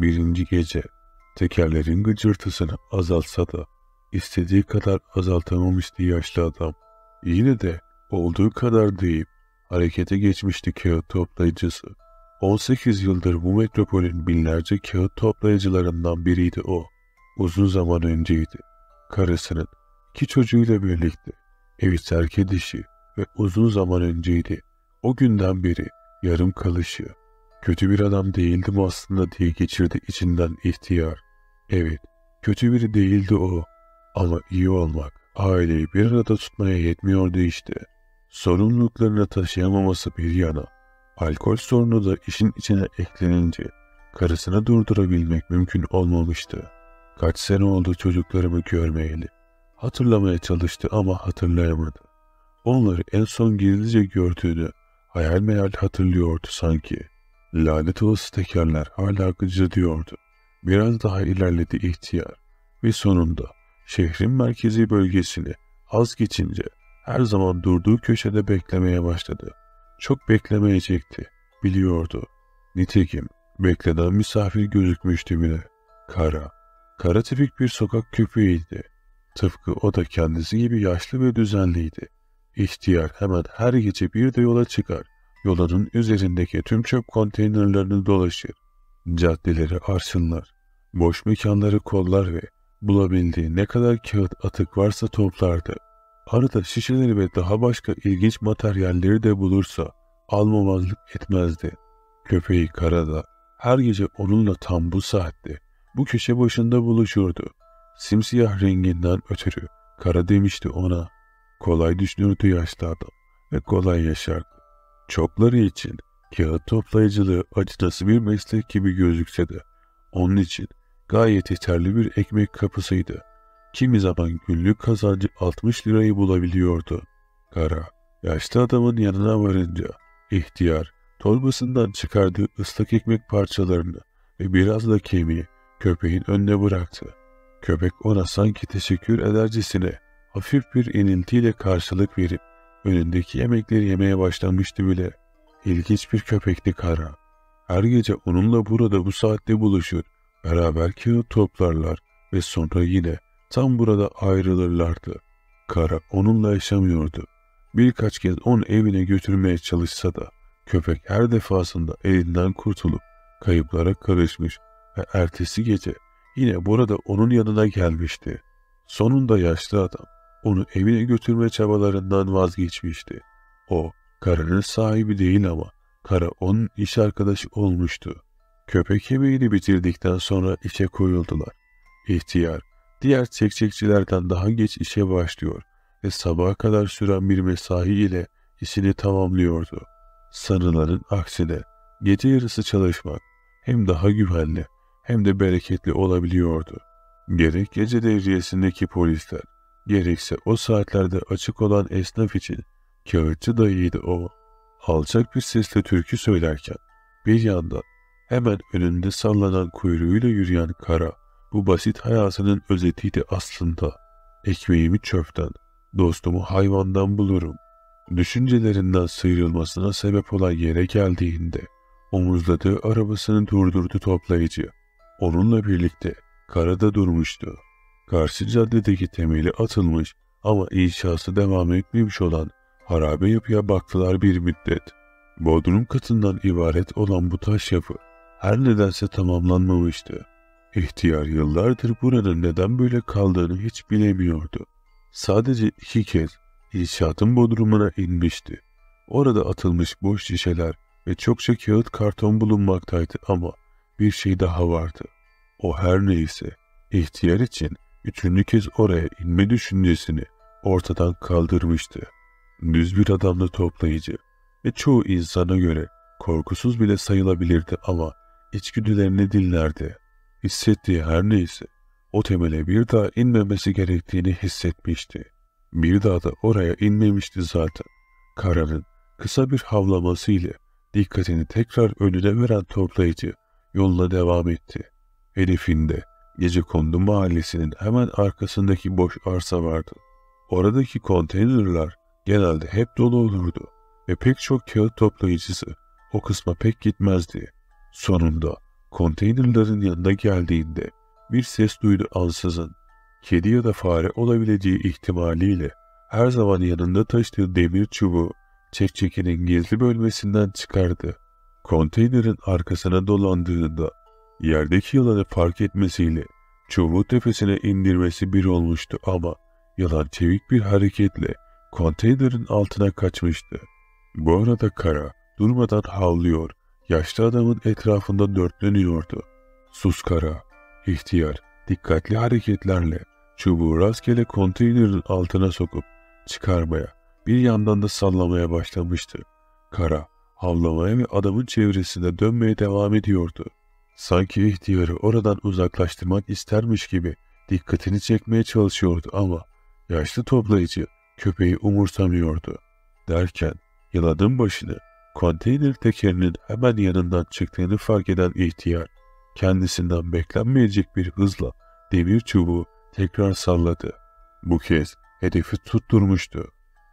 Birinci gece tekerlerin gıcırtısını azaltsa da istediği kadar azaltamamıştı yaşlı adam. Yine de olduğu kadar deyip harekete geçmişti kağıt toplayıcısı. 18 yıldır bu metropolün binlerce kağıt toplayıcılarından biriydi o. Uzun zaman önceydi. Karısının iki çocuğuyla birlikte evi terk edişi ve uzun zaman önceydi. O günden beri yarım kalışı Kötü bir adam değildim aslında diye geçirdi içinden ihtiyar. Evet, kötü biri değildi o. Ama iyi olmak, aileyi bir arada tutmaya yetmiyordu işte. Sorumluluklarını taşıyamaması bir yana, alkol sorunu da işin içine eklenince karısını durdurabilmek mümkün olmamıştı. Kaç sene oldu çocuklarımı görmeyeli. Hatırlamaya çalıştı ama hatırlayamadı. Onları en son gizlice gördüğünü hayal meyal hatırlıyordu sanki.'' Lanet olası tekerler hala gıcırdıyordu. Biraz daha ilerledi ihtiyar ve sonunda şehrin merkezi bölgesini az geçince her zaman durduğu köşede beklemeye başladı. Çok beklemeyecekti, biliyordu. Nitekim beklenen misafir gözükmüştü bile. Kara, kara tipik bir sokak köpeğiydi. Tıpkı o da kendisi gibi yaşlı ve düzenliydi. İhtiyar hemen her gece bir de yola çıkar Yolların üzerindeki tüm çöp konteynerlerini dolaşır. Caddeleri arsınlar, boş mekanları kollar ve bulabildiği ne kadar kağıt atık varsa toplardı. Arada şişeleri ve daha başka ilginç materyalleri de bulursa almamazlık etmezdi. Köpeği karada, her gece onunla tam bu saatte bu köşe başında buluşurdu. Simsiyah renginden ötürü kara demişti ona. Kolay düşünürdü yaşlı adam ve kolay yaşardı. Çokları için kağıt toplayıcılığı acıtası bir meslek gibi gözükse de onun için gayet yeterli bir ekmek kapısıydı. Kimi zaman günlük kazancı 60 lirayı bulabiliyordu. Kara, yaşlı adamın yanına varınca ihtiyar torbasından çıkardığı ıslak ekmek parçalarını ve biraz da kemiği köpeğin önüne bıraktı. Köpek ona sanki teşekkür edercesine hafif bir iniltiyle karşılık verip Önündeki yemekleri yemeye başlamıştı bile. İlginç bir köpekti kara. Her gece onunla burada bu saatte buluşur. Beraber kağıt toplarlar ve sonra yine tam burada ayrılırlardı. Kara onunla yaşamıyordu. Birkaç kez onu evine götürmeye çalışsa da köpek her defasında elinden kurtulup kayıplara karışmış ve ertesi gece yine burada onun yanına gelmişti. Sonunda yaşlı adam onu evine götürme çabalarından vazgeçmişti. O, karanın sahibi değil ama kara onun iş arkadaşı olmuştu. Köpek yemeğini bitirdikten sonra işe koyuldular. İhtiyar, diğer çekçekçilerden daha geç işe başlıyor ve sabaha kadar süren bir mesai ile işini tamamlıyordu. Sanılanın aksine gece yarısı çalışmak hem daha güvenli hem de bereketli olabiliyordu. Gerek gece devriyesindeki polisler, Gerekse o saatlerde açık olan esnaf için kağıtçı dayıydı o. Alçak bir sesle türkü söylerken bir yanda hemen önünde sallanan kuyruğuyla yürüyen kara bu basit hayatının özetiydi aslında. Ekmeğimi çöpten, dostumu hayvandan bulurum. Düşüncelerinden sıyrılmasına sebep olan yere geldiğinde omuzladığı arabasını durdurdu toplayıcı. Onunla birlikte karada durmuştu. Karşı caddedeki temeli atılmış ama inşası devam etmemiş olan harabe yapıya baktılar bir müddet. Bodrum katından ibaret olan bu taş yapı her nedense tamamlanmamıştı. İhtiyar yıllardır buranın neden böyle kaldığını hiç bilemiyordu. Sadece iki kez inşaatın bodrumuna inmişti. Orada atılmış boş şişeler ve çokça kağıt karton bulunmaktaydı ama bir şey daha vardı. O her neyse ihtiyar için üçüncü kez oraya inme düşüncesini ortadan kaldırmıştı. Düz bir adamla toplayıcı ve çoğu insana göre korkusuz bile sayılabilirdi ama içgüdülerini dinlerdi. Hissettiği her neyse o temele bir daha inmemesi gerektiğini hissetmişti. Bir daha da oraya inmemişti zaten. Karanın kısa bir havlaması ile dikkatini tekrar önüne veren toplayıcı yoluna devam etti. Hedefinde Gece kondu mahallesinin hemen arkasındaki boş arsa vardı. Oradaki konteynerler genelde hep dolu olurdu ve pek çok kağıt toplayıcısı o kısma pek gitmezdi. Sonunda konteynerlerin yanında geldiğinde bir ses duydu ansızın. Kedi ya da fare olabileceği ihtimaliyle her zaman yanında taşıdığı demir çubuğu çekçekinin gizli bölmesinden çıkardı. Konteynerin arkasına dolandığında Yerdeki yılanı fark etmesiyle çubuğu tepesine indirmesi bir olmuştu ama yılan çevik bir hareketle konteynerin altına kaçmıştı. Bu arada kara durmadan havlıyor, yaşlı adamın etrafında dörtleniyordu. Sus kara, ihtiyar, dikkatli hareketlerle çubuğu rastgele konteynerin altına sokup çıkarmaya, bir yandan da sallamaya başlamıştı. Kara, havlamaya ve adamın çevresinde dönmeye devam ediyordu. Sanki ihtiyarı oradan uzaklaştırmak istermiş gibi dikkatini çekmeye çalışıyordu ama yaşlı toplayıcı köpeği umursamıyordu. Derken yıladın başını konteyner tekerinin hemen yanından çıktığını fark eden ihtiyar kendisinden beklenmeyecek bir hızla demir çubuğu tekrar salladı. Bu kez hedefi tutturmuştu.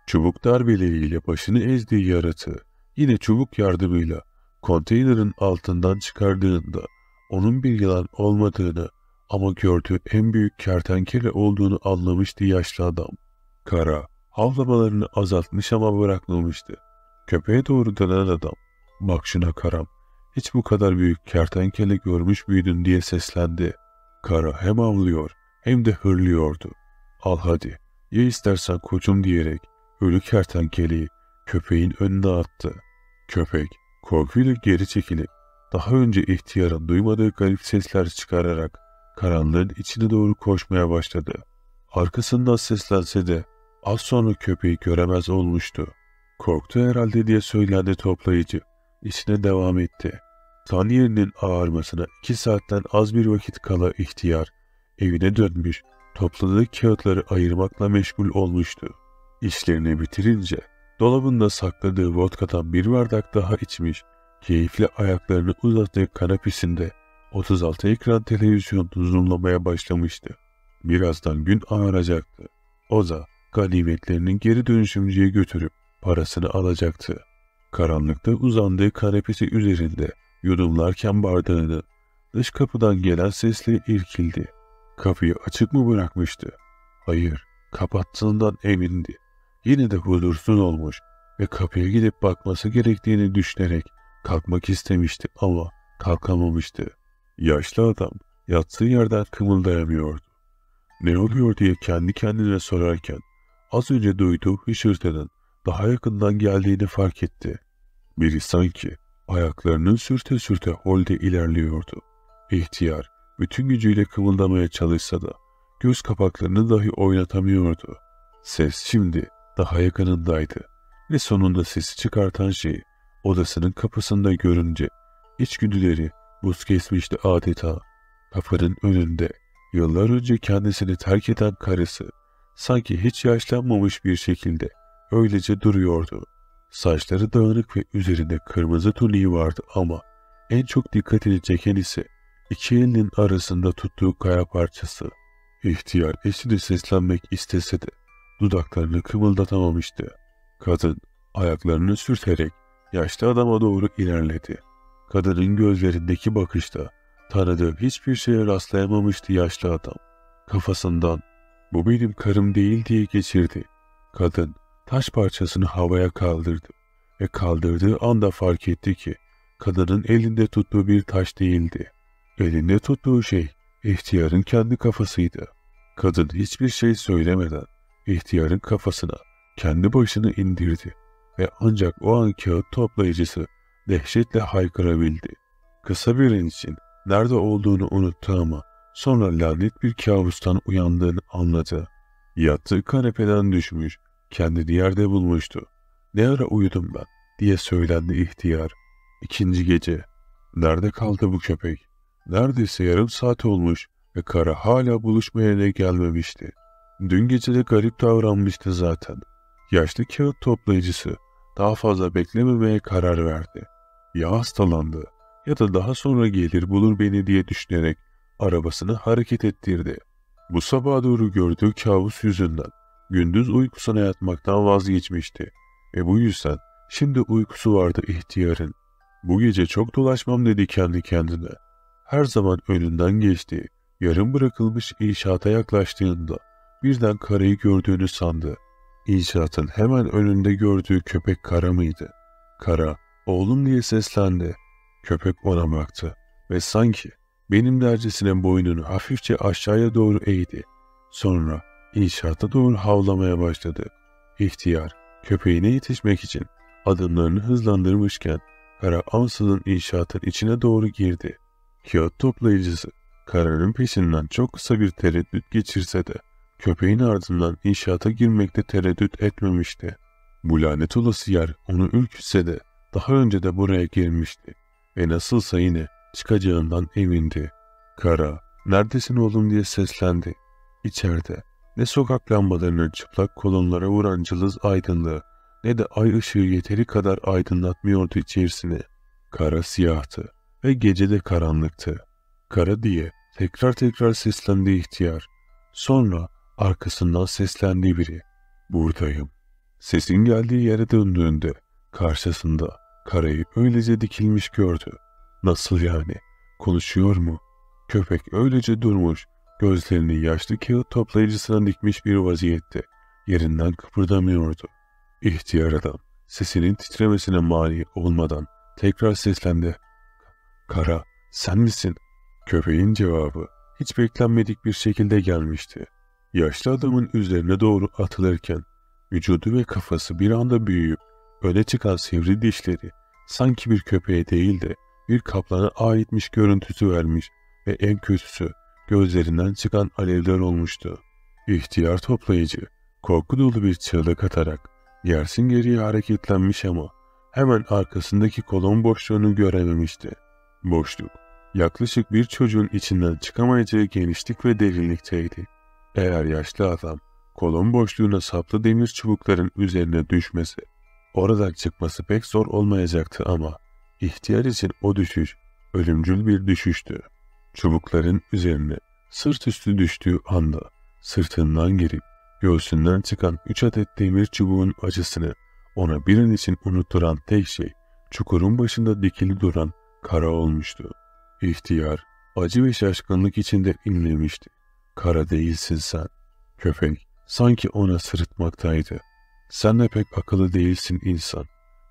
Çubuk darbeleriyle başını ezdiği yaratığı yine çubuk yardımıyla konteynerin altından çıkardığında onun bir yılan olmadığını ama gördüğü en büyük kertenkele olduğunu anlamıştı yaşlı adam. Kara, havlamalarını azaltmış ama bırakmamıştı. Köpeğe doğru dönen adam, ''Bak şuna karam, hiç bu kadar büyük kertenkele görmüş müydün?'' diye seslendi. Kara hem avlıyor hem de hırlıyordu. ''Al hadi, ye istersen koçum.'' diyerek ölü kertenkeleyi köpeğin önüne attı. Köpek korkuyla geri çekilip daha önce ihtiyarın duymadığı garip sesler çıkararak karanlığın içine doğru koşmaya başladı. Arkasından seslense de az sonra köpeği göremez olmuştu. Korktu herhalde diye söylendi toplayıcı. İşine devam etti. Taniyer'in ağarmasına iki saatten az bir vakit kala ihtiyar evine dönmüş, topladığı kağıtları ayırmakla meşgul olmuştu. İşlerini bitirince dolabında sakladığı vodkadan bir bardak daha içmiş Keyifli ayaklarını uzattığı kanapesinde 36 ekran televizyon zoomlamaya başlamıştı. Birazdan gün ağaracaktı. Oza ganimetlerinin geri dönüşümcüye götürüp parasını alacaktı. Karanlıkta uzandığı kanepesi üzerinde yudumlarken bardağını dış kapıdan gelen sesle irkildi. Kapıyı açık mı bırakmıştı? Hayır, kapattığından emindi. Yine de huzursuz olmuş ve kapıya gidip bakması gerektiğini düşünerek Kalkmak istemişti ama kalkamamıştı. Yaşlı adam yattığı yerden kımıldayamıyordu. Ne oluyor diye kendi kendine sorarken az önce duyduğu hışırtının daha yakından geldiğini fark etti. Biri sanki ayaklarının sürte sürte holde ilerliyordu. İhtiyar bütün gücüyle kımıldamaya çalışsa da göz kapaklarını dahi oynatamıyordu. Ses şimdi daha yakınındaydı ve sonunda sesi çıkartan şey odasının kapısında görünce içgüdüleri buz kesmişti adeta. Kapının önünde yıllar önce kendisini terk eden karısı sanki hiç yaşlanmamış bir şekilde öylece duruyordu. Saçları dağınık ve üzerinde kırmızı tuniği vardı ama en çok dikkatini çeken ise iki elinin arasında tuttuğu kaya parçası. İhtiyar eşini seslenmek istese de dudaklarını kımıldatamamıştı. Kadın ayaklarını sürterek Yaşlı adama doğru ilerledi. Kadının gözlerindeki bakışta tanıdığı hiçbir şeye rastlayamamıştı yaşlı adam. Kafasından bu benim karım değil diye geçirdi. Kadın taş parçasını havaya kaldırdı ve kaldırdığı anda fark etti ki kadının elinde tuttuğu bir taş değildi. Elinde tuttuğu şey ihtiyarın kendi kafasıydı. Kadın hiçbir şey söylemeden ihtiyarın kafasına kendi başını indirdi.'' ve ancak o an kağıt toplayıcısı dehşetle haykırabildi. Kısa bir an için nerede olduğunu unuttu ama sonra lanet bir kabustan uyandığını anladı. Yattığı kanepeden düşmüş, kendi yerde bulmuştu. Ne ara uyudum ben diye söylendi ihtiyar. İkinci gece. Nerede kaldı bu köpek? Neredeyse yarım saat olmuş ve kara hala buluşmaya ne gelmemişti. Dün gece de garip davranmıştı zaten. Yaşlı kağıt toplayıcısı daha fazla beklememeye karar verdi. Ya hastalandı ya da daha sonra gelir bulur beni diye düşünerek arabasını hareket ettirdi. Bu sabaha doğru gördüğü kabus yüzünden gündüz uykusuna yatmaktan vazgeçmişti ve bu yüzden şimdi uykusu vardı ihtiyarın. Bu gece çok dolaşmam dedi kendi kendine. Her zaman önünden geçti. Yarım bırakılmış inşaata yaklaştığında birden karayı gördüğünü sandı. İcat'ın hemen önünde gördüğü köpek kara mıydı? Kara, oğlum diye seslendi. Köpek ona baktı ve sanki benim dercesine boynunu hafifçe aşağıya doğru eğdi. Sonra inşaata doğru havlamaya başladı. İhtiyar, köpeğine yetişmek için adımlarını hızlandırmışken Kara ansızın inşaatın içine doğru girdi. Kağıt toplayıcısı Kara'nın peşinden çok kısa bir tereddüt geçirse de Köpeğin ardından inşaata girmekte tereddüt etmemişti. Bu lanet olası yer onu ürkütse de daha önce de buraya girmişti ve nasılsa yine çıkacağından emindi. Kara, neredesin oğlum diye seslendi. İçeride ne sokak lambalarının çıplak kolonlara vuran cılız aydınlığı ne de ay ışığı yeteri kadar aydınlatmıyordu içerisini. Kara siyahtı ve gecede karanlıktı. Kara diye tekrar tekrar seslendi ihtiyar. Sonra Arkasından seslendi biri. Buradayım. Sesin geldiği yere döndüğünde karşısında karayı öylece dikilmiş gördü. Nasıl yani? Konuşuyor mu? Köpek öylece durmuş, gözlerini yaşlı kağıt toplayıcısına dikmiş bir vaziyette. Yerinden kıpırdamıyordu. İhtiyar adam sesinin titremesine mani olmadan tekrar seslendi. Kara, sen misin? Köpeğin cevabı hiç beklenmedik bir şekilde gelmişti. Yaşlı adamın üzerine doğru atılırken vücudu ve kafası bir anda büyüyüp öne çıkan sivri dişleri sanki bir köpeğe değil de bir kaplana aitmiş görüntüsü vermiş ve en kötüsü gözlerinden çıkan alevler olmuştu. İhtiyar toplayıcı korku dolu bir çığlık atarak yersin geriye hareketlenmiş ama hemen arkasındaki kolon boşluğunu görememişti. Boşluk yaklaşık bir çocuğun içinden çıkamayacağı genişlik ve derinlikteydi. Eğer yaşlı adam kolon boşluğuna saplı demir çubukların üzerine düşmesi, oradan çıkması pek zor olmayacaktı ama ihtiyar için o düşüş ölümcül bir düşüştü. Çubukların üzerine sırt üstü düştüğü anda sırtından girip göğsünden çıkan üç adet demir çubuğun acısını ona bir an için unutturan tek şey çukurun başında dikili duran kara olmuştu. İhtiyar acı ve şaşkınlık içinde inlemişti. Kara değilsin sen. Köpek sanki ona sırıtmaktaydı. Sen de pek akıllı değilsin insan.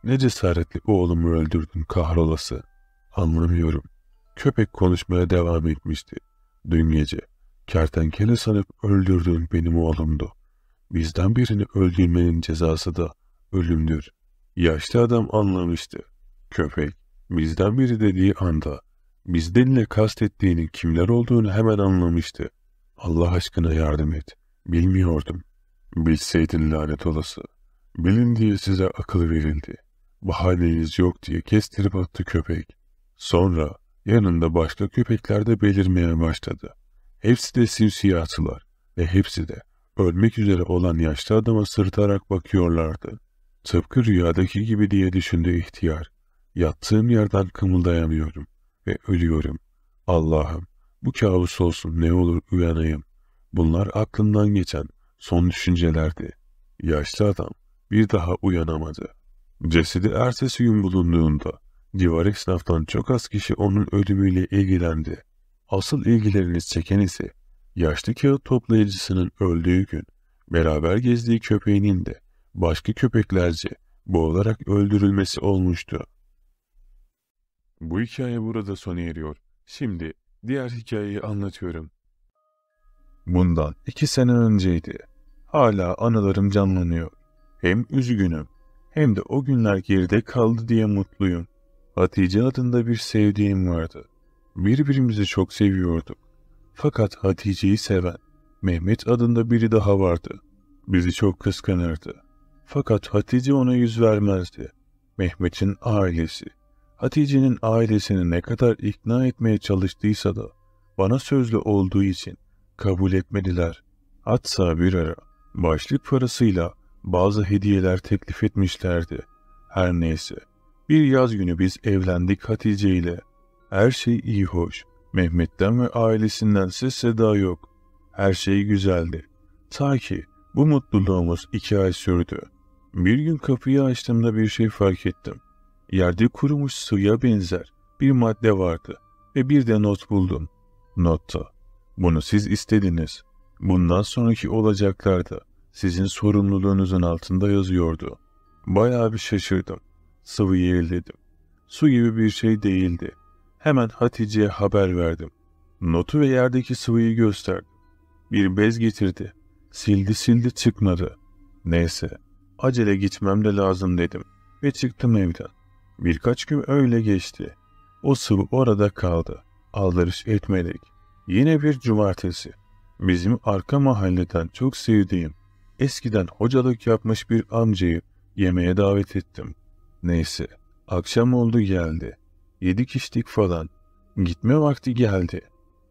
Ne cesaretli oğlumu öldürdün kahrolası. Anlamıyorum. Köpek konuşmaya devam etmişti. Dün gece kertenkele sanıp öldürdüğün benim oğlumdu. Bizden birini öldürmenin cezası da ölümdür. Yaşlı adam anlamıştı. Köpek bizden biri dediği anda bizdenle kastettiğinin kimler olduğunu hemen anlamıştı. Allah aşkına yardım et. Bilmiyordum. Bilseydin lanet olası. Bilin diye size akıl verildi. Bahaneniz yok diye kestirip attı köpek. Sonra yanında başka köpekler de belirmeye başladı. Hepsi de simsiyahtılar ve hepsi de ölmek üzere olan yaşlı adama sırtarak bakıyorlardı. Tıpkı rüyadaki gibi diye düşündü ihtiyar. Yattığım yerden kımıldayamıyorum ve ölüyorum. Allah'ım bu kabus olsun ne olur uyanayım. Bunlar aklımdan geçen son düşüncelerdi. Yaşlı adam bir daha uyanamadı. Cesedi ertesi gün bulunduğunda civar esnaftan çok az kişi onun ölümüyle ilgilendi. Asıl ilgilerini çeken ise yaşlı kağıt toplayıcısının öldüğü gün beraber gezdiği köpeğinin de başka köpeklerce boğularak öldürülmesi olmuştu. Bu hikaye burada sona eriyor. Şimdi diğer hikayeyi anlatıyorum. Bundan iki sene önceydi. Hala anılarım canlanıyor. Hem üzgünüm hem de o günler geride kaldı diye mutluyum. Hatice adında bir sevdiğim vardı. Birbirimizi çok seviyorduk. Fakat Hatice'yi seven Mehmet adında biri daha vardı. Bizi çok kıskanırdı. Fakat Hatice ona yüz vermezdi. Mehmet'in ailesi, Hatice'nin ailesini ne kadar ikna etmeye çalıştıysa da bana sözlü olduğu için kabul etmediler. Hatta bir ara başlık parasıyla bazı hediyeler teklif etmişlerdi. Her neyse. Bir yaz günü biz evlendik Hatice ile. Her şey iyi hoş. Mehmet'ten ve ailesinden ses seda yok. Her şey güzeldi. Ta ki bu mutluluğumuz iki ay sürdü. Bir gün kapıyı açtığımda bir şey fark ettim. Yerde kurumuş suya benzer bir madde vardı ve bir de not buldum. Notta. Bunu siz istediniz. Bundan sonraki olacaklar da sizin sorumluluğunuzun altında yazıyordu. Bayağı bir şaşırdım. Sıvı yeğledim. Su gibi bir şey değildi. Hemen Hatice'ye haber verdim. Notu ve yerdeki sıvıyı gösterdim. Bir bez getirdi. Sildi sildi çıkmadı. Neyse. Acele gitmem de lazım dedim ve çıktım evden. Birkaç gün öyle geçti. O sıvı orada kaldı. Aldırış etmedik. Yine bir cumartesi. Bizim arka mahalleden çok sevdiğim, eskiden hocalık yapmış bir amcayı yemeğe davet ettim. Neyse, akşam oldu geldi. Yedi içtik falan. Gitme vakti geldi.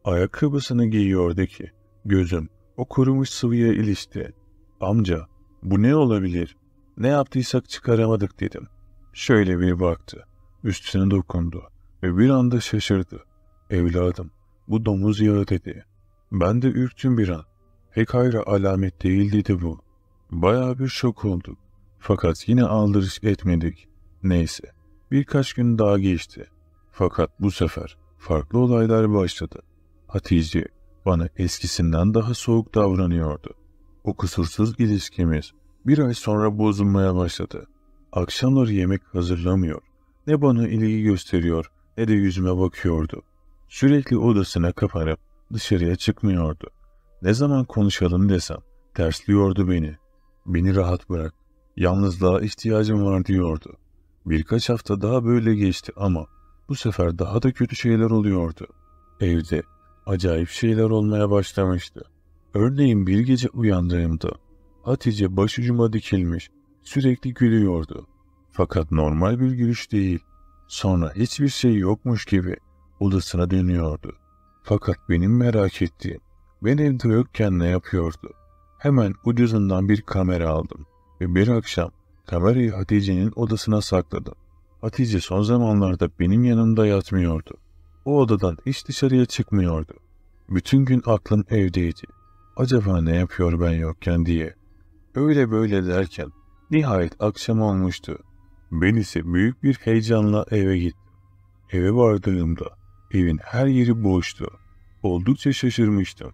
Ayakkabısını giyiyordu ki. Gözüm o kurumuş sıvıya ilişti. Amca, bu ne olabilir? Ne yaptıysak çıkaramadık dedim. Şöyle bir baktı. Üstüne dokundu. Ve bir anda şaşırdı. Evladım bu domuz yağı dedi. Ben de ürktüm bir an. Pek hayra alamet değil dedi bu. Bayağı bir şok olduk. Fakat yine aldırış etmedik. Neyse. Birkaç gün daha geçti. Fakat bu sefer farklı olaylar başladı. Hatice bana eskisinden daha soğuk davranıyordu. O kusursuz ilişkimiz bir ay sonra bozulmaya başladı. Akşamları yemek hazırlamıyor. Ne bana ilgi gösteriyor ne de yüzüme bakıyordu. Sürekli odasına kapanıp dışarıya çıkmıyordu. Ne zaman konuşalım desem tersliyordu beni. Beni rahat bırak. Yalnızlığa ihtiyacım var diyordu. Birkaç hafta daha böyle geçti ama bu sefer daha da kötü şeyler oluyordu. Evde acayip şeyler olmaya başlamıştı. Örneğin bir gece uyandığımda Hatice başucuma dikilmiş Sürekli gülüyordu. Fakat normal bir gülüş değil. Sonra hiçbir şey yokmuş gibi odasına dönüyordu. Fakat benim merak ettiğim, ben evde yokken ne yapıyordu? Hemen ucuzundan bir kamera aldım ve bir akşam kamerayı Hatice'nin odasına sakladım. Hatice son zamanlarda benim yanımda yatmıyordu. O odadan hiç dışarıya çıkmıyordu. Bütün gün aklım evdeydi. Acaba ne yapıyor ben yokken diye. Öyle böyle derken Nihayet akşam olmuştu. Ben ise büyük bir heyecanla eve gittim. Eve vardığımda evin her yeri boştu. Oldukça şaşırmıştım.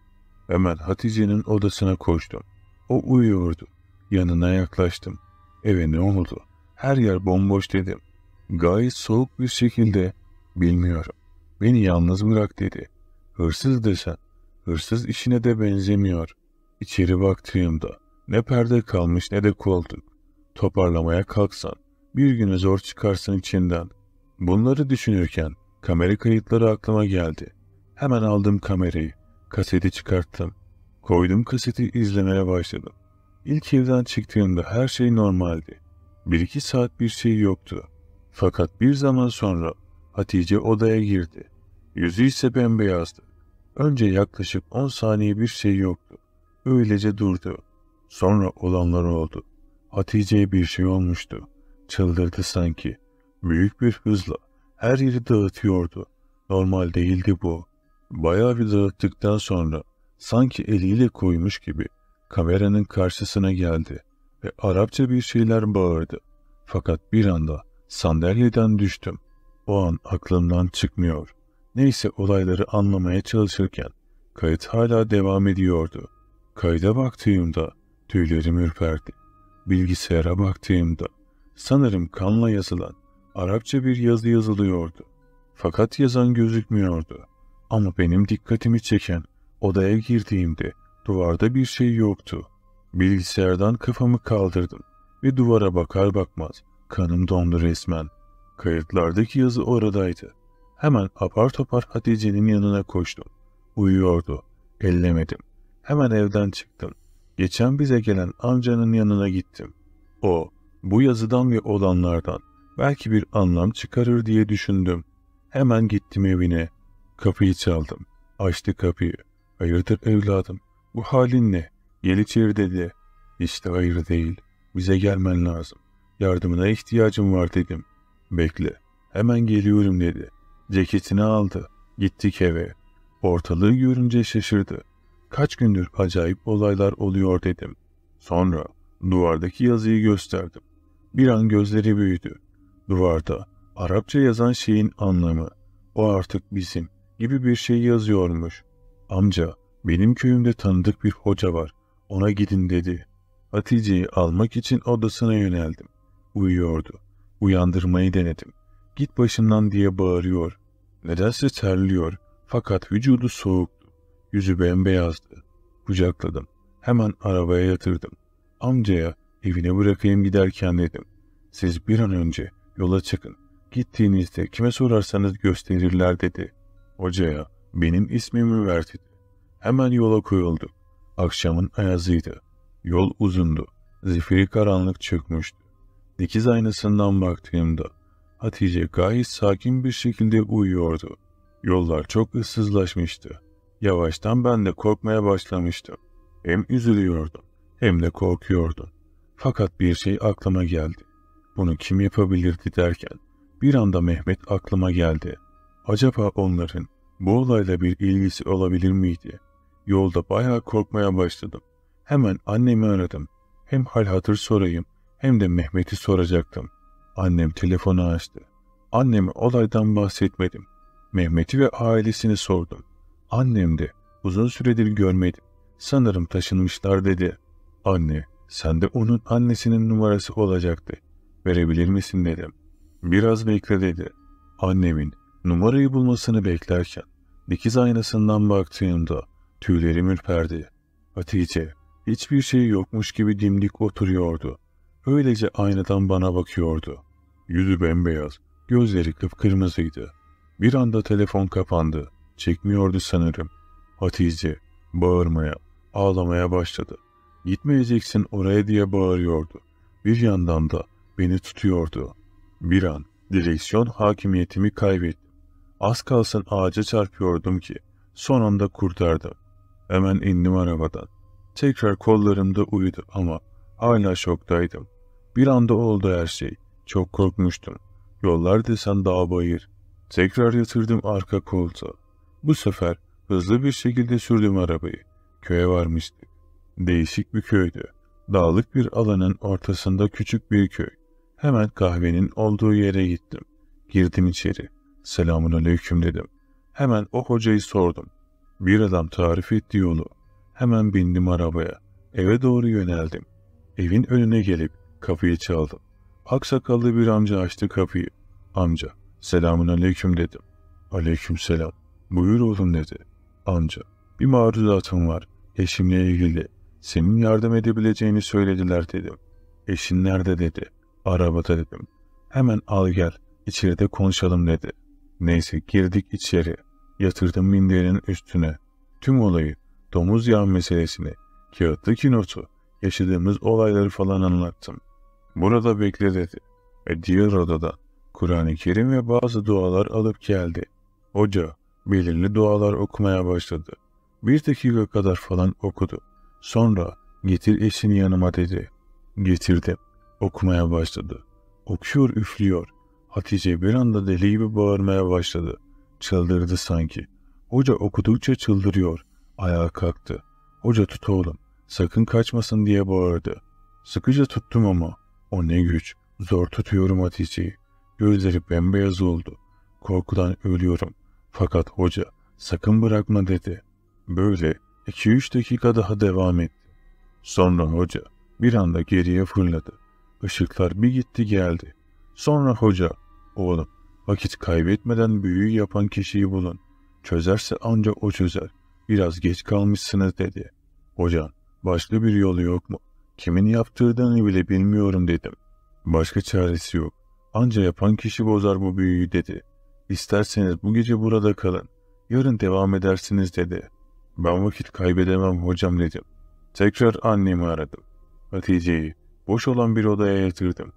Hemen Hatice'nin odasına koştum. O uyuyordu. Yanına yaklaştım. Eve ne oldu? Her yer bomboş dedim. Gayet soğuk bir şekilde bilmiyorum. Beni yalnız bırak dedi. Hırsız desen, hırsız işine de benzemiyor. İçeri baktığımda ne perde kalmış ne de koltuk toparlamaya kalksan, bir güne zor çıkarsın içinden. Bunları düşünürken kamera kayıtları aklıma geldi. Hemen aldım kamerayı, kaseti çıkarttım. Koydum kaseti izlemeye başladım. İlk evden çıktığımda her şey normaldi. Bir iki saat bir şey yoktu. Fakat bir zaman sonra Hatice odaya girdi. Yüzü ise bembeyazdı. Önce yaklaşık 10 saniye bir şey yoktu. Öylece durdu. Sonra olanlar oldu. Hatice'ye bir şey olmuştu. Çıldırdı sanki. Büyük bir hızla. Her yeri dağıtıyordu. Normal değildi bu. Bayağı bir dağıttıktan sonra sanki eliyle koymuş gibi kameranın karşısına geldi ve Arapça bir şeyler bağırdı. Fakat bir anda sandalyeden düştüm. O an aklımdan çıkmıyor. Neyse olayları anlamaya çalışırken kayıt hala devam ediyordu. Kayda baktığımda tüylerim ürperdi. Bilgisayara baktığımda sanırım kanla yazılan Arapça bir yazı yazılıyordu. Fakat yazan gözükmüyordu. Ama benim dikkatimi çeken odaya girdiğimde duvarda bir şey yoktu. Bilgisayardan kafamı kaldırdım ve duvara bakar bakmaz kanım dondu resmen. Kayıtlardaki yazı oradaydı. Hemen apar topar Hatice'nin yanına koştum. Uyuyordu. Ellemedim. Hemen evden çıktım. Geçen bize gelen amcanın yanına gittim. O, bu yazıdan ve olanlardan belki bir anlam çıkarır diye düşündüm. Hemen gittim evine. Kapıyı çaldım. Açtı kapıyı. Hayırdır evladım? Bu halin ne? Gel içeri dedi. İşte hayır değil. Bize gelmen lazım. Yardımına ihtiyacım var dedim. Bekle. Hemen geliyorum dedi. Ceketini aldı. Gittik eve. Ortalığı görünce şaşırdı. Kaç gündür acayip olaylar oluyor dedim. Sonra duvardaki yazıyı gösterdim. Bir an gözleri büyüdü. Duvarda Arapça yazan şeyin anlamı o artık bizim gibi bir şey yazıyormuş. Amca benim köyümde tanıdık bir hoca var ona gidin dedi. Hatice'yi almak için odasına yöneldim. Uyuyordu. Uyandırmayı denedim. Git başından diye bağırıyor. Nedense terliyor fakat vücudu soğuk. Yüzü bembeyazdı. Kucakladım. Hemen arabaya yatırdım. Amcaya evine bırakayım giderken dedim. Siz bir an önce yola çıkın. Gittiğinizde kime sorarsanız gösterirler dedi. Hocaya benim ismimi verdi. Hemen yola koyulduk. Akşamın ayazıydı. Yol uzundu. Zifiri karanlık çökmüştü. Dikiz aynasından baktığımda Hatice gayet sakin bir şekilde uyuyordu. Yollar çok ıssızlaşmıştı. Yavaştan ben de korkmaya başlamıştım. Hem üzülüyordum hem de korkuyordum. Fakat bir şey aklıma geldi. Bunu kim yapabilirdi derken bir anda Mehmet aklıma geldi. Acaba onların bu olayla bir ilgisi olabilir miydi? Yolda bayağı korkmaya başladım. Hemen annemi aradım. Hem hal hatır sorayım hem de Mehmet'i soracaktım. Annem telefonu açtı. Anneme olaydan bahsetmedim. Mehmet'i ve ailesini sordum. Annemdi. Uzun süredir görmedim. Sanırım taşınmışlar dedi. Anne, sen de onun annesinin numarası olacaktı. Verebilir misin dedim. Biraz bekle dedi. Annemin numarayı bulmasını beklerken dikiz aynasından baktığımda tüylerim ürperdi. Hatice hiçbir şey yokmuş gibi dimdik oturuyordu. Öylece aynadan bana bakıyordu. Yüzü bembeyaz, gözleri kıpkırmızıydı. Bir anda telefon kapandı çekmiyordu sanırım. Hatice bağırmaya, ağlamaya başladı. Gitmeyeceksin oraya diye bağırıyordu. Bir yandan da beni tutuyordu. Bir an direksiyon hakimiyetimi kaybettim. Az kalsın ağaca çarpıyordum ki son anda kurtardım. Hemen indim arabadan. Tekrar kollarımda uyudu ama hala şoktaydım. Bir anda oldu her şey. Çok korkmuştum. Yollar desen dağ bayır. Tekrar yatırdım arka koltuğa. Bu sefer hızlı bir şekilde sürdüm arabayı. Köye varmıştık. Değişik bir köydü. Dağlık bir alanın ortasında küçük bir köy. Hemen kahvenin olduğu yere gittim. Girdim içeri. Selamun aleyküm dedim. Hemen o hocayı sordum. Bir adam tarif etti yolu. Hemen bindim arabaya. Eve doğru yöneldim. Evin önüne gelip kapıyı çaldım. Aksakallı bir amca açtı kapıyı. Amca, selamun aleyküm dedim. Aleyküm selam. Buyur oğlum dedi. Amca bir maruzatım var. Eşimle ilgili. Senin yardım edebileceğini söylediler dedim. Eşin nerede dedi. Arabada dedim. Hemen al gel. İçeride konuşalım dedi. Neyse girdik içeri. Yatırdım minderin üstüne. Tüm olayı, domuz yağ meselesini, kağıttaki notu, yaşadığımız olayları falan anlattım. Burada bekle dedi. Ve diğer odada Kur'an-ı Kerim ve bazı dualar alıp geldi. Hoca, Belirli dualar okumaya başladı. Bir dakika kadar falan okudu. Sonra getir eşini yanıma dedi. Getirdim. Okumaya başladı. Okuyor üflüyor. Hatice bir anda deli gibi bağırmaya başladı. Çıldırdı sanki. Hoca okudukça çıldırıyor. Ayağa kalktı. Hoca tut oğlum. Sakın kaçmasın diye bağırdı. Sıkıca tuttum ama. O ne güç. Zor tutuyorum Hatice'yi. Gözleri bembeyaz oldu. Korkudan ölüyorum. Fakat hoca sakın bırakma dedi. Böyle 2-3 dakika daha devam etti. Sonra hoca bir anda geriye fırladı. Işıklar bir gitti geldi. Sonra hoca, oğlum vakit kaybetmeden büyüyü yapan kişiyi bulun. Çözerse ancak o çözer. Biraz geç kalmışsınız dedi. Hocam başka bir yolu yok mu? Kimin yaptırdığını bile bilmiyorum dedim. Başka çaresi yok. Anca yapan kişi bozar bu büyüyü dedi. İsterseniz bu gece burada kalın. Yarın devam edersiniz dedi. Ben vakit kaybedemem hocam dedim. Tekrar annemi aradım. Hatice'yi boş olan bir odaya yatırdım.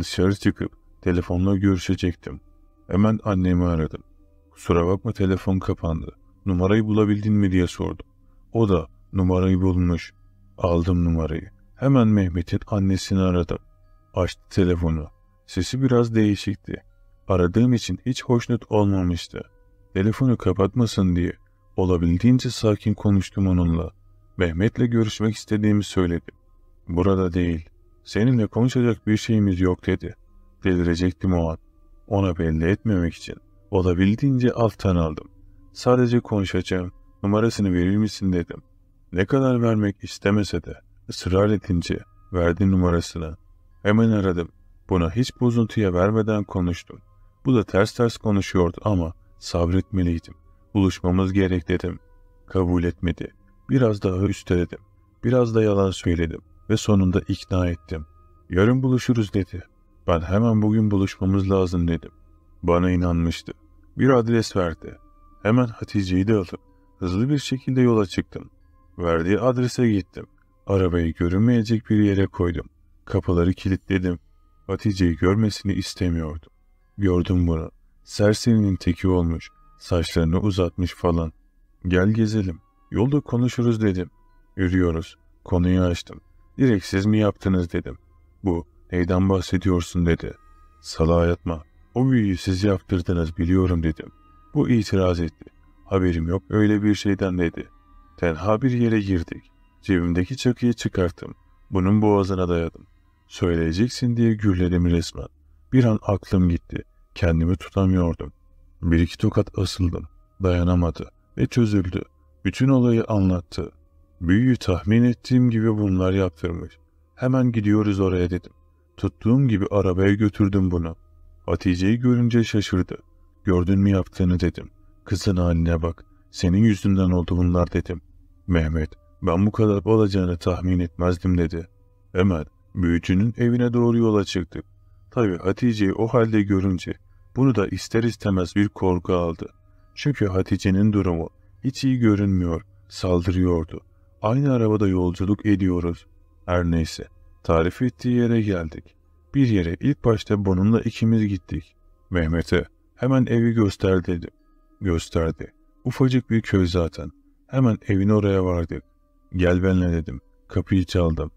Dışarı çıkıp telefonla görüşecektim. Hemen annemi aradım. Kusura bakma telefon kapandı. Numarayı bulabildin mi diye sordum. O da numarayı bulmuş. Aldım numarayı. Hemen Mehmet'in annesini aradım. Açtı telefonu. Sesi biraz değişikti. Aradığım için hiç hoşnut olmamıştı. Telefonu kapatmasın diye olabildiğince sakin konuştum onunla. Mehmet'le görüşmek istediğimi söyledim. Burada değil. Seninle konuşacak bir şeyimiz yok dedi. Delirecektim o an. Ona belli etmemek için olabildiğince alttan aldım. Sadece konuşacağım, numarasını verir misin dedim. Ne kadar vermek istemese de ısrar edince verdi numarasını. Hemen aradım. Buna hiç bozuntuya vermeden konuştum. Bu da ters ters konuşuyordu ama sabretmeliydim. Buluşmamız gerek dedim. Kabul etmedi. Biraz daha üsteledim. Biraz da yalan söyledim ve sonunda ikna ettim. Yarın buluşuruz dedi. Ben hemen bugün buluşmamız lazım dedim. Bana inanmıştı. Bir adres verdi. Hemen Hatice'yi de alıp hızlı bir şekilde yola çıktım. Verdiği adrese gittim. Arabayı görünmeyecek bir yere koydum. Kapıları kilitledim. Hatice'yi görmesini istemiyordum. Gördüm bunu. Serserinin teki olmuş. Saçlarını uzatmış falan. Gel gezelim. Yolda konuşuruz dedim. Yürüyoruz. Konuyu açtım. Direkt siz mi yaptınız dedim. Bu neyden bahsediyorsun dedi. Salağa yatma. O büyüyü siz yaptırdınız biliyorum dedim. Bu itiraz etti. Haberim yok öyle bir şeyden dedi. Tenha bir yere girdik. Cebimdeki çakıyı çıkarttım. Bunun boğazına dayadım. Söyleyeceksin diye gürledim resmen. Bir an aklım gitti. Kendimi tutamıyordum. Bir iki tokat asıldım. Dayanamadı ve çözüldü. Bütün olayı anlattı. Büyüyü tahmin ettiğim gibi bunlar yaptırmış. Hemen gidiyoruz oraya dedim. Tuttuğum gibi arabaya götürdüm bunu. Hatice'yi görünce şaşırdı. Gördün mü yaptığını dedim. Kızın haline bak. Senin yüzünden oldu bunlar dedim. Mehmet, ben bu kadar olacağını tahmin etmezdim dedi. Hemen büyücünün evine doğru yola çıktık. Tabi Hatice'yi o halde görünce bunu da ister istemez bir korku aldı. Çünkü Hatice'nin durumu hiç iyi görünmüyor, saldırıyordu. Aynı arabada yolculuk ediyoruz. Her neyse, tarif ettiği yere geldik. Bir yere ilk başta bununla ikimiz gittik. Mehmet'e hemen evi göster dedim. Gösterdi. Ufacık bir köy zaten. Hemen evin oraya vardık. Gel benle dedim. Kapıyı çaldım.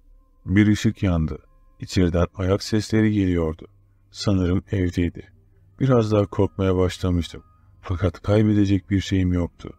Bir ışık yandı. İçeriden ayak sesleri geliyordu. Sanırım evdeydi. Biraz daha korkmaya başlamıştım. Fakat kaybedecek bir şeyim yoktu.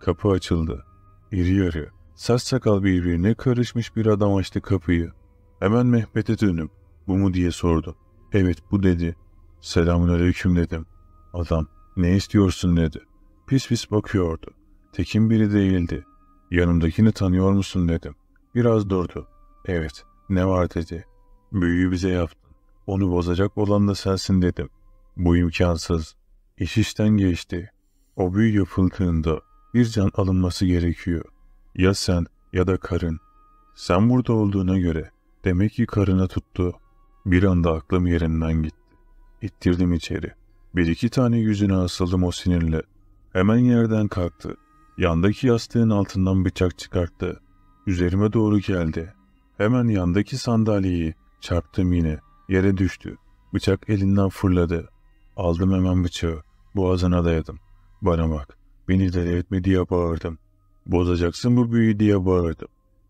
Kapı açıldı. İri yarı, saç sakal birbirine karışmış bir adam açtı kapıyı. Hemen Mehmet'e dönüp bu mu diye sordu. Evet bu dedi. Selamun aleyküm dedim. Adam ne istiyorsun dedi. Pis pis bakıyordu. Tekin biri değildi. Yanımdakini tanıyor musun dedim. Biraz durdu. Evet ne var dedi. Büyüyü bize yaptın. Onu bozacak olan da sensin dedim. Bu imkansız. İş işten geçti. O büyü yapıldığında bir can alınması gerekiyor. Ya sen ya da karın. Sen burada olduğuna göre demek ki karına tuttu. Bir anda aklım yerinden gitti. İttirdim içeri. Bir iki tane yüzüne asıldım o sinirle. Hemen yerden kalktı. Yandaki yastığın altından bıçak çıkarttı. Üzerime doğru geldi. Hemen yandaki sandalyeyi Çarptım yine. Yere düştü. Bıçak elinden fırladı. Aldım hemen bıçağı. Boğazına dayadım. Bana bak. Beni deli etme diye bağırdım. Bozacaksın bu büyüyü diye bağırdım.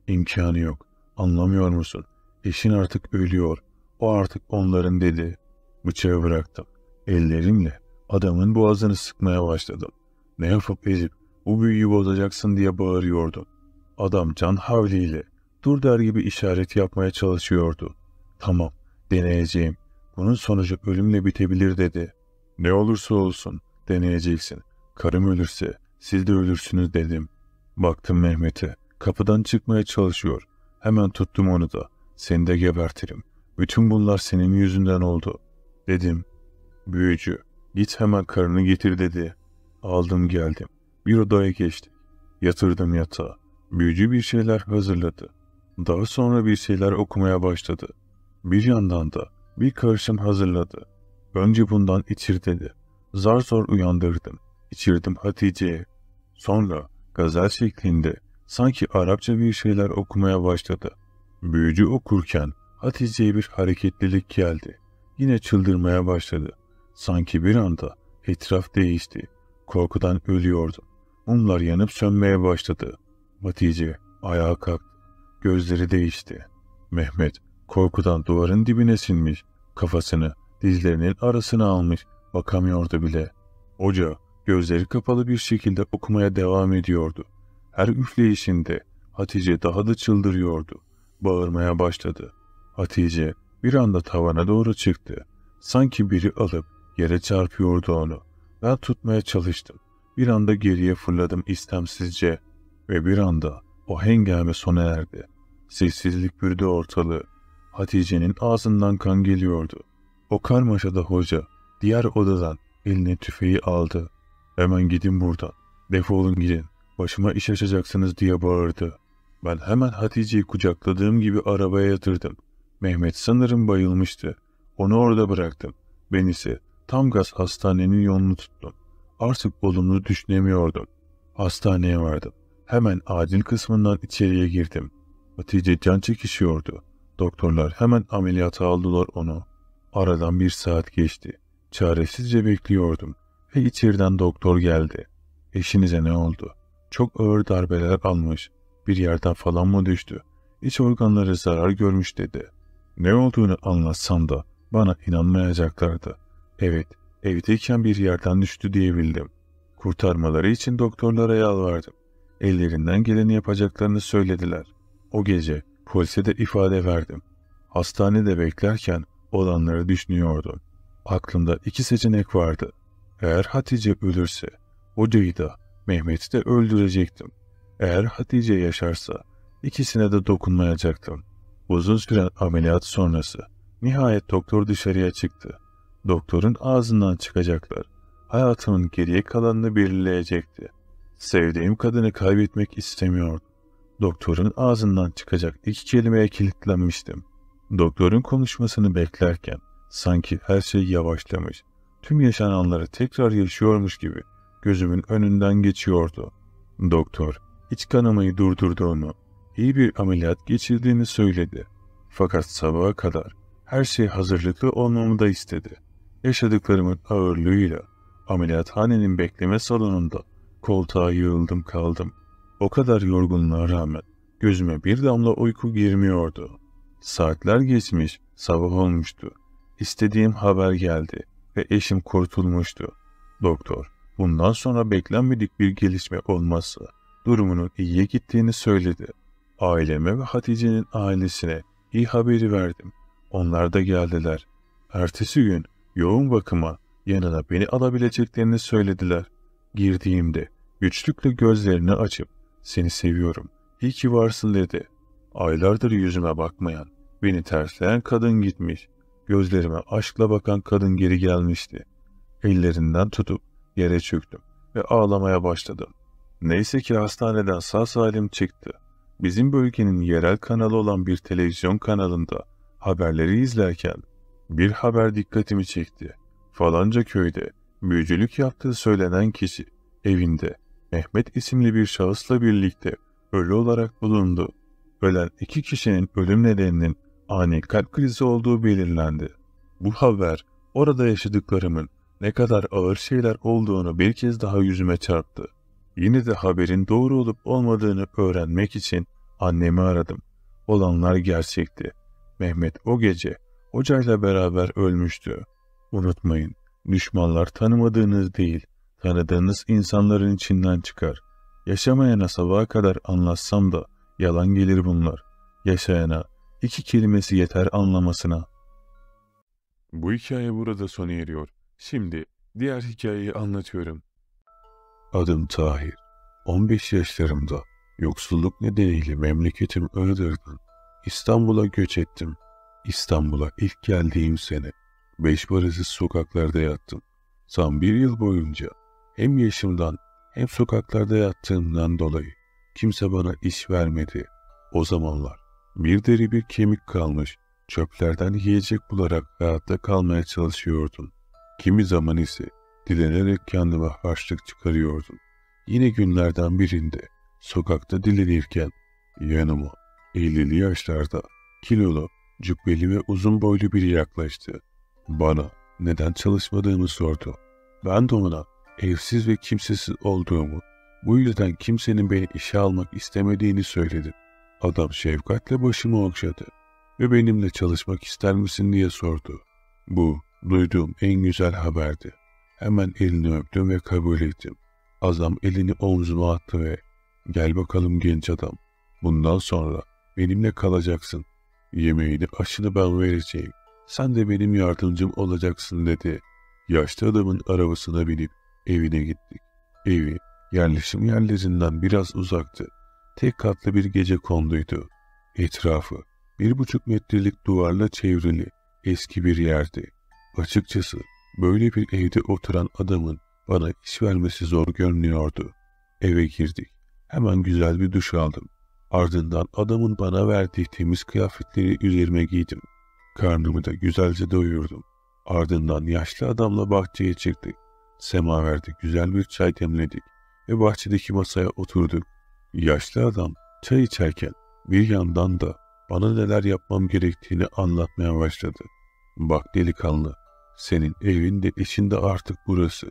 İmkanı yok. Anlamıyor musun? Eşin artık ölüyor. O artık onların dedi. Bıçağı bıraktım. Ellerimle adamın boğazını sıkmaya başladım. Ne yapıp ezip bu büyüyü bozacaksın diye bağırıyordum. Adam can havliyle dur der gibi işaret yapmaya çalışıyordu. Tamam, deneyeceğim. Bunun sonucu ölümle bitebilir dedi. Ne olursa olsun, deneyeceksin. Karım ölürse, siz de ölürsünüz dedim. Baktım Mehmet'e. Kapıdan çıkmaya çalışıyor. Hemen tuttum onu da. Seni de gebertirim. Bütün bunlar senin yüzünden oldu. Dedim. Büyücü, git hemen karını getir dedi. Aldım geldim. Bir odaya geçtim. Yatırdım yatağa. Büyücü bir şeyler hazırladı. Daha sonra bir şeyler okumaya başladı. Bir yandan da bir karışım hazırladı. Önce bundan içir dedi. Zar zor uyandırdım. İçirdim Hatice'ye. Sonra gazel şeklinde sanki Arapça bir şeyler okumaya başladı. Büyücü okurken Hatice'ye bir hareketlilik geldi. Yine çıldırmaya başladı. Sanki bir anda etraf değişti. Korkudan ölüyordum. Mumlar yanıp sönmeye başladı. Hatice ayağa kalktı. Gözleri değişti. Mehmet Korkudan duvarın dibine sinmiş, kafasını dizlerinin arasına almış, bakamıyordu bile. Hoca gözleri kapalı bir şekilde okumaya devam ediyordu. Her üfleyişinde Hatice daha da çıldırıyordu. Bağırmaya başladı. Hatice bir anda tavana doğru çıktı. Sanki biri alıp yere çarpıyordu onu. Ben tutmaya çalıştım. Bir anda geriye fırladım istemsizce ve bir anda o hengame sona erdi. Sessizlik bürüdü ortalığı. Hatice'nin ağzından kan geliyordu. O karmaşada hoca diğer odadan eline tüfeği aldı. Hemen gidin buradan. Defolun gidin. Başıma iş açacaksınız diye bağırdı. Ben hemen Hatice'yi kucakladığım gibi arabaya yatırdım. Mehmet sanırım bayılmıştı. Onu orada bıraktım. Ben ise tam gaz hastanenin yolunu tuttum. Artık olumlu düşünemiyordum. Hastaneye vardım. Hemen acil kısmından içeriye girdim. Hatice can çekişiyordu. Doktorlar hemen ameliyata aldılar onu. Aradan bir saat geçti. Çaresizce bekliyordum ve içeriden doktor geldi. Eşinize ne oldu? Çok ağır darbeler almış. Bir yerden falan mı düştü? İç organları zarar görmüş dedi. Ne olduğunu anlatsam da bana inanmayacaklardı. Evet, evdeyken bir yerden düştü diyebildim. Kurtarmaları için doktorlara yalvardım. Ellerinden geleni yapacaklarını söylediler. O gece Polise de ifade verdim. Hastanede beklerken olanları düşünüyordum. Aklımda iki seçenek vardı. Eğer Hatice ölürse hocayı da Mehmet'i de öldürecektim. Eğer Hatice yaşarsa ikisine de dokunmayacaktım. Uzun süren ameliyat sonrası nihayet doktor dışarıya çıktı. Doktorun ağzından çıkacaklar. Hayatımın geriye kalanını belirleyecekti. Sevdiğim kadını kaybetmek istemiyordum. Doktorun ağzından çıkacak iki kelimeye kilitlenmiştim. Doktorun konuşmasını beklerken sanki her şey yavaşlamış, tüm yaşananları tekrar yaşıyormuş gibi gözümün önünden geçiyordu. Doktor, iç kanamayı durdurduğunu, iyi bir ameliyat geçirdiğini söyledi. Fakat sabaha kadar her şey hazırlıklı olmamı da istedi. Yaşadıklarımın ağırlığıyla ameliyathanenin bekleme salonunda koltuğa yığıldım kaldım.'' O kadar yorgunluğa rağmen gözüme bir damla uyku girmiyordu. Saatler geçmiş, sabah olmuştu. İstediğim haber geldi ve eşim kurtulmuştu. Doktor, bundan sonra beklenmedik bir gelişme olmazsa durumunun iyiye gittiğini söyledi. Aileme ve Hatice'nin ailesine iyi haberi verdim. Onlar da geldiler. Ertesi gün yoğun bakıma yanına beni alabileceklerini söylediler. Girdiğimde güçlükle gözlerini açıp seni seviyorum. İyi ki varsın dedi. Aylardır yüzüme bakmayan, beni tersleyen kadın gitmiş. Gözlerime aşkla bakan kadın geri gelmişti. Ellerinden tutup yere çöktüm ve ağlamaya başladım. Neyse ki hastaneden sağ salim çıktı. Bizim bölgenin yerel kanalı olan bir televizyon kanalında haberleri izlerken bir haber dikkatimi çekti. Falanca köyde büyücülük yaptığı söylenen kişi evinde Mehmet isimli bir şahısla birlikte ölü olarak bulundu. Ölen iki kişinin ölüm nedeninin ani kalp krizi olduğu belirlendi. Bu haber orada yaşadıklarımın ne kadar ağır şeyler olduğunu bir kez daha yüzüme çarptı. Yine de haberin doğru olup olmadığını öğrenmek için annemi aradım. Olanlar gerçekti. Mehmet o gece hocayla beraber ölmüştü. Unutmayın, düşmanlar tanımadığınız değil, Yaradığınız insanların içinden çıkar. Yaşamayana sabaha kadar anlatsam da yalan gelir bunlar. Yaşayana iki kelimesi yeter anlamasına. Bu hikaye burada sona eriyor. Şimdi diğer hikayeyi anlatıyorum. Adım Tahir. 15 yaşlarımda yoksulluk nedeniyle memleketim Iğdır'dan İstanbul'a göç ettim. İstanbul'a ilk geldiğim sene beş parasız sokaklarda yattım. Tam bir yıl boyunca hem yaşımdan hem sokaklarda yattığımdan dolayı kimse bana iş vermedi. O zamanlar bir deri bir kemik kalmış, çöplerden yiyecek bularak hayatta kalmaya çalışıyordum. Kimi zaman ise dilenerek kendime harçlık çıkarıyordum. Yine günlerden birinde sokakta dilenirken yanıma 50'li yaşlarda kilolu, cübbeli ve uzun boylu biri yaklaştı. Bana neden çalışmadığımı sordu. Ben de ona evsiz ve kimsesiz olduğumu, bu yüzden kimsenin beni işe almak istemediğini söyledim. Adam şefkatle başımı okşadı ve benimle çalışmak ister misin diye sordu. Bu duyduğum en güzel haberdi. Hemen elini öptüm ve kabul ettim. Azam elini omzuma attı ve gel bakalım genç adam. Bundan sonra benimle kalacaksın. Yemeğini aşını ben vereceğim. Sen de benim yardımcım olacaksın dedi. Yaşlı adamın arabasına binip Evine gittik. Evi yerleşim yerlerinden biraz uzaktı. Tek katlı bir gece konduydu. Etrafı bir buçuk metrelik duvarla çevrili eski bir yerdi. Açıkçası böyle bir evde oturan adamın bana iş vermesi zor görünüyordu. Eve girdik. Hemen güzel bir duş aldım. Ardından adamın bana verdiği temiz kıyafetleri üzerime giydim. Karnımı da güzelce doyurdum. Ardından yaşlı adamla bahçeye çıktık verdik, güzel bir çay demledik ve bahçedeki masaya oturduk. Yaşlı adam çay içerken bir yandan da bana neler yapmam gerektiğini anlatmaya başladı. Bak delikanlı, senin evin de işin de artık burası.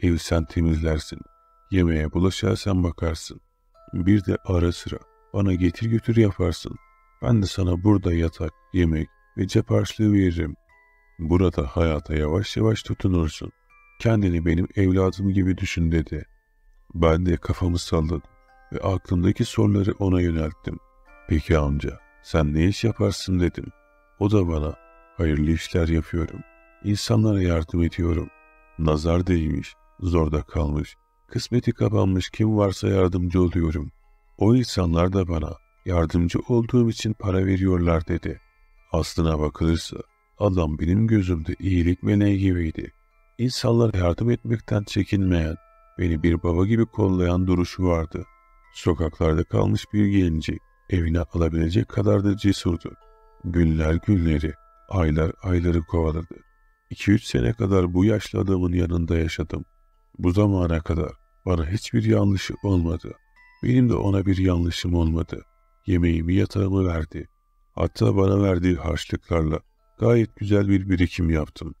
Evi sen temizlersin. Yemeğe bulaşığa sen bakarsın. Bir de ara sıra bana getir götür yaparsın. Ben de sana burada yatak, yemek ve cep harçlığı veririm. Burada hayata yavaş yavaş tutunursun. Kendini benim evladım gibi düşün dedi. Ben de kafamı salladım ve aklımdaki soruları ona yönelttim. Peki amca sen ne iş yaparsın dedim. O da bana hayırlı işler yapıyorum. İnsanlara yardım ediyorum. Nazar değmiş, zorda kalmış, kısmeti kapanmış kim varsa yardımcı oluyorum. O insanlar da bana yardımcı olduğum için para veriyorlar dedi. Aslına bakılırsa adam benim gözümde iyilik meleği gibiydi. İnsanlara yardım etmekten çekinmeyen, beni bir baba gibi kollayan duruşu vardı. Sokaklarda kalmış bir genci, evine alabilecek kadar da cesurdu. Günler günleri, aylar ayları kovaladı. 2-3 sene kadar bu yaşlı adamın yanında yaşadım. Bu zamana kadar bana hiçbir yanlışı olmadı. Benim de ona bir yanlışım olmadı. Yemeğimi yatağımı verdi. Hatta bana verdiği harçlıklarla gayet güzel bir birikim yaptım.''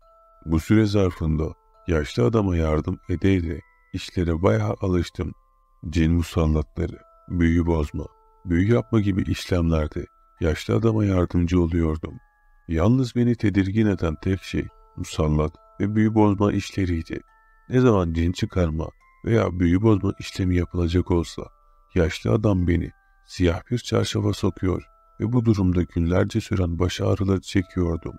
Bu süre zarfında yaşlı adama yardım edeydi, ede işlere bayağı alıştım. Cin musallatları, büyü bozma, büyü yapma gibi işlemlerde yaşlı adama yardımcı oluyordum. Yalnız beni tedirgin eden tek şey musallat ve büyü bozma işleriydi. Ne zaman cin çıkarma veya büyü bozma işlemi yapılacak olsa yaşlı adam beni siyah bir çarşafa sokuyor ve bu durumda günlerce süren baş ağrıları çekiyordum.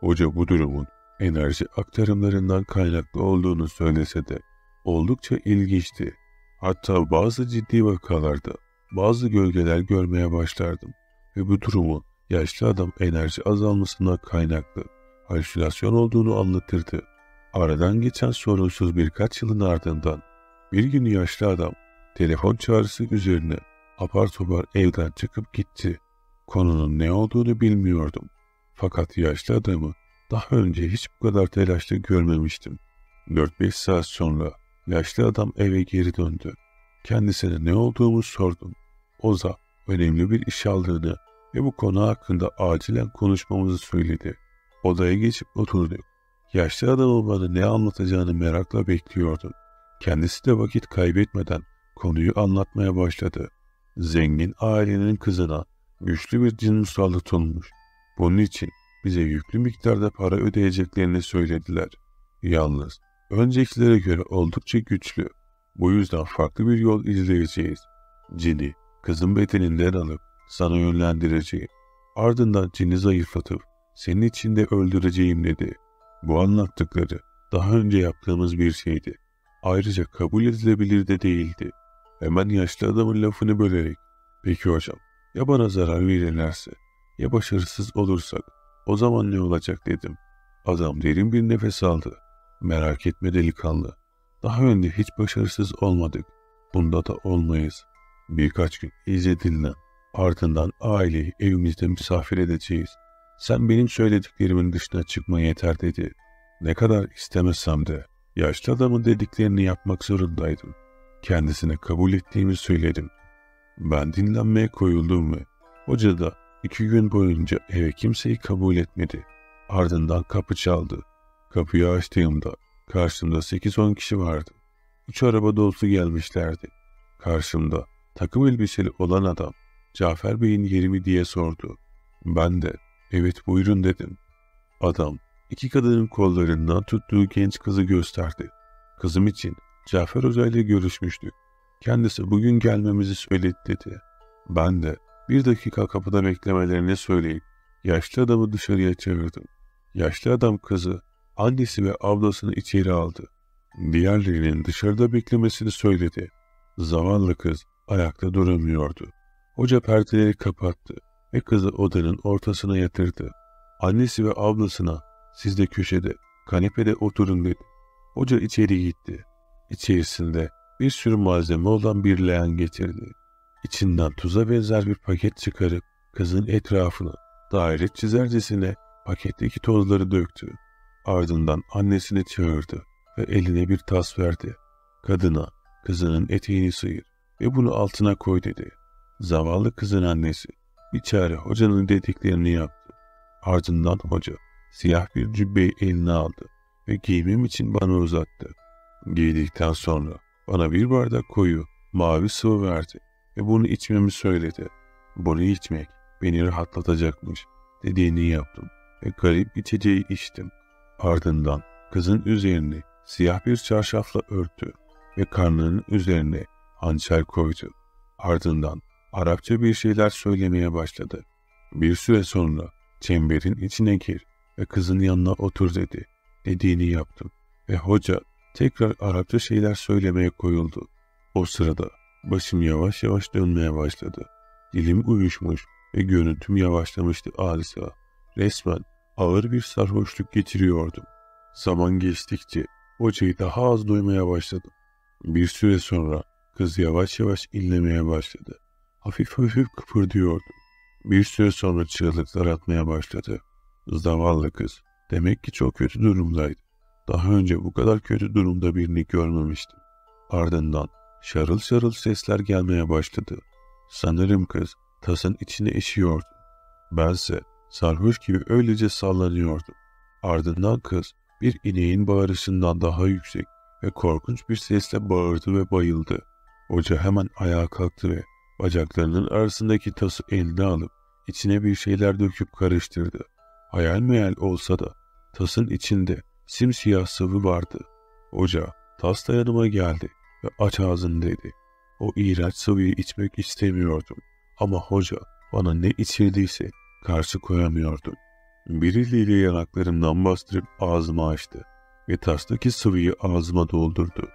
Hoca bu durumun enerji aktarımlarından kaynaklı olduğunu söylese de oldukça ilginçti. Hatta bazı ciddi vakalarda bazı gölgeler görmeye başlardım ve bu durumu yaşlı adam enerji azalmasına kaynaklı halüsinasyon olduğunu anlatırdı. Aradan geçen sorunsuz birkaç yılın ardından bir gün yaşlı adam telefon çağrısı üzerine apar topar evden çıkıp gitti. Konunun ne olduğunu bilmiyordum. Fakat yaşlı adamı daha önce hiç bu kadar telaşlı görmemiştim. 4-5 saat sonra yaşlı adam eve geri döndü. Kendisine ne olduğumu sordum. Oza önemli bir iş aldığını ve bu konu hakkında acilen konuşmamızı söyledi. Odaya geçip oturduk. Yaşlı adamın bana ne anlatacağını merakla bekliyordum. Kendisi de vakit kaybetmeden konuyu anlatmaya başladı. Zengin ailenin kızına güçlü bir cin musallat olmuş. Bunun için bize yüklü miktarda para ödeyeceklerini söylediler. Yalnız öncekilere göre oldukça güçlü. Bu yüzden farklı bir yol izleyeceğiz. Cini, kızın bedeninden alıp sana yönlendireceğim. Ardından cini zayıflatıp senin içinde öldüreceğim dedi. Bu anlattıkları daha önce yaptığımız bir şeydi. Ayrıca kabul edilebilir de değildi. Hemen yaşlı adamın lafını bölerek, peki hocam ya bana zarar verirlerse, ya başarısız olursak, o zaman ne olacak dedim. Adam derin bir nefes aldı. Merak etme delikanlı. Daha önce hiç başarısız olmadık. Bunda da olmayız. Birkaç gün iyice dinlen. Ardından aileyi evimizde misafir edeceğiz. Sen benim söylediklerimin dışına çıkma yeter dedi. Ne kadar istemesem de yaşlı adamın dediklerini yapmak zorundaydım. Kendisine kabul ettiğimi söyledim. Ben dinlenmeye koyuldum ve hoca da İki gün boyunca eve kimseyi kabul etmedi. Ardından kapı çaldı. Kapıyı açtığımda karşımda 8-10 kişi vardı. Üç araba dolusu gelmişlerdi. Karşımda takım elbiseli olan adam Cafer Bey'in yeri mi diye sordu. Ben de evet buyurun dedim. Adam iki kadının kollarından tuttuğu genç kızı gösterdi. Kızım için Cafer Özel ile görüşmüştük. Kendisi bugün gelmemizi söyledi dedi. Ben de bir dakika kapıda beklemelerini söyleyip yaşlı adamı dışarıya çevirdim. Yaşlı adam kızı, annesi ve ablasını içeri aldı. Diğerlerinin dışarıda beklemesini söyledi. Zavallı kız ayakta duramıyordu. Hoca perdeleri kapattı ve kızı odanın ortasına yatırdı. Annesi ve ablasına siz de köşede, kanepede oturun dedi. Hoca içeri gitti. İçerisinde bir sürü malzeme olan bir leğen getirdi. İçinden tuza benzer bir paket çıkarıp kızın etrafını daire çizercesine paketteki tozları döktü. Ardından annesini çağırdı ve eline bir tas verdi. Kadına kızının eteğini sıyır ve bunu altına koy dedi. Zavallı kızın annesi bir çare hocanın dediklerini yaptı. Ardından hoca siyah bir cübbeyi eline aldı ve giyimim için bana uzattı. Giydikten sonra bana bir bardak koyu mavi sıvı verdi ve bunu içmemi söyledi. Bunu içmek beni rahatlatacakmış dediğini yaptım ve garip içeceği içtim. Ardından kızın üzerini siyah bir çarşafla örttü ve karnının üzerine hançer koydu. Ardından Arapça bir şeyler söylemeye başladı. Bir süre sonra çemberin içine gir ve kızın yanına otur dedi. Dediğini yaptım ve hoca tekrar Arapça şeyler söylemeye koyuldu. O sırada Başım yavaş yavaş dönmeye başladı. Dilim uyuşmuş ve görüntüm yavaşlamıştı adeta. Resmen ağır bir sarhoşluk getiriyordum. Zaman geçtikçe hocayı daha az duymaya başladım. Bir süre sonra kız yavaş yavaş inlemeye başladı. Hafif hafif kıpırdıyordu. Bir süre sonra çığlıklar atmaya başladı. Zavallı kız. Demek ki çok kötü durumdaydı. Daha önce bu kadar kötü durumda birini görmemiştim. Ardından şarıl şarıl sesler gelmeye başladı. Sanırım kız tasın içine işiyordu. Bense sarhoş gibi öylece sallanıyordum. Ardından kız bir ineğin bağırışından daha yüksek ve korkunç bir sesle bağırdı ve bayıldı. Hoca hemen ayağa kalktı ve bacaklarının arasındaki tası eline alıp içine bir şeyler döküp karıştırdı. Hayal meyal olsa da tasın içinde simsiyah sıvı vardı. Hoca tas yanıma geldi ve aç ağzını dedi. O iğrenç sıvıyı içmek istemiyordum ama hoca bana ne içirdiyse karşı koyamıyordum. Bir eliyle yanaklarımdan bastırıp ağzımı açtı ve tastaki sıvıyı ağzıma doldurdu.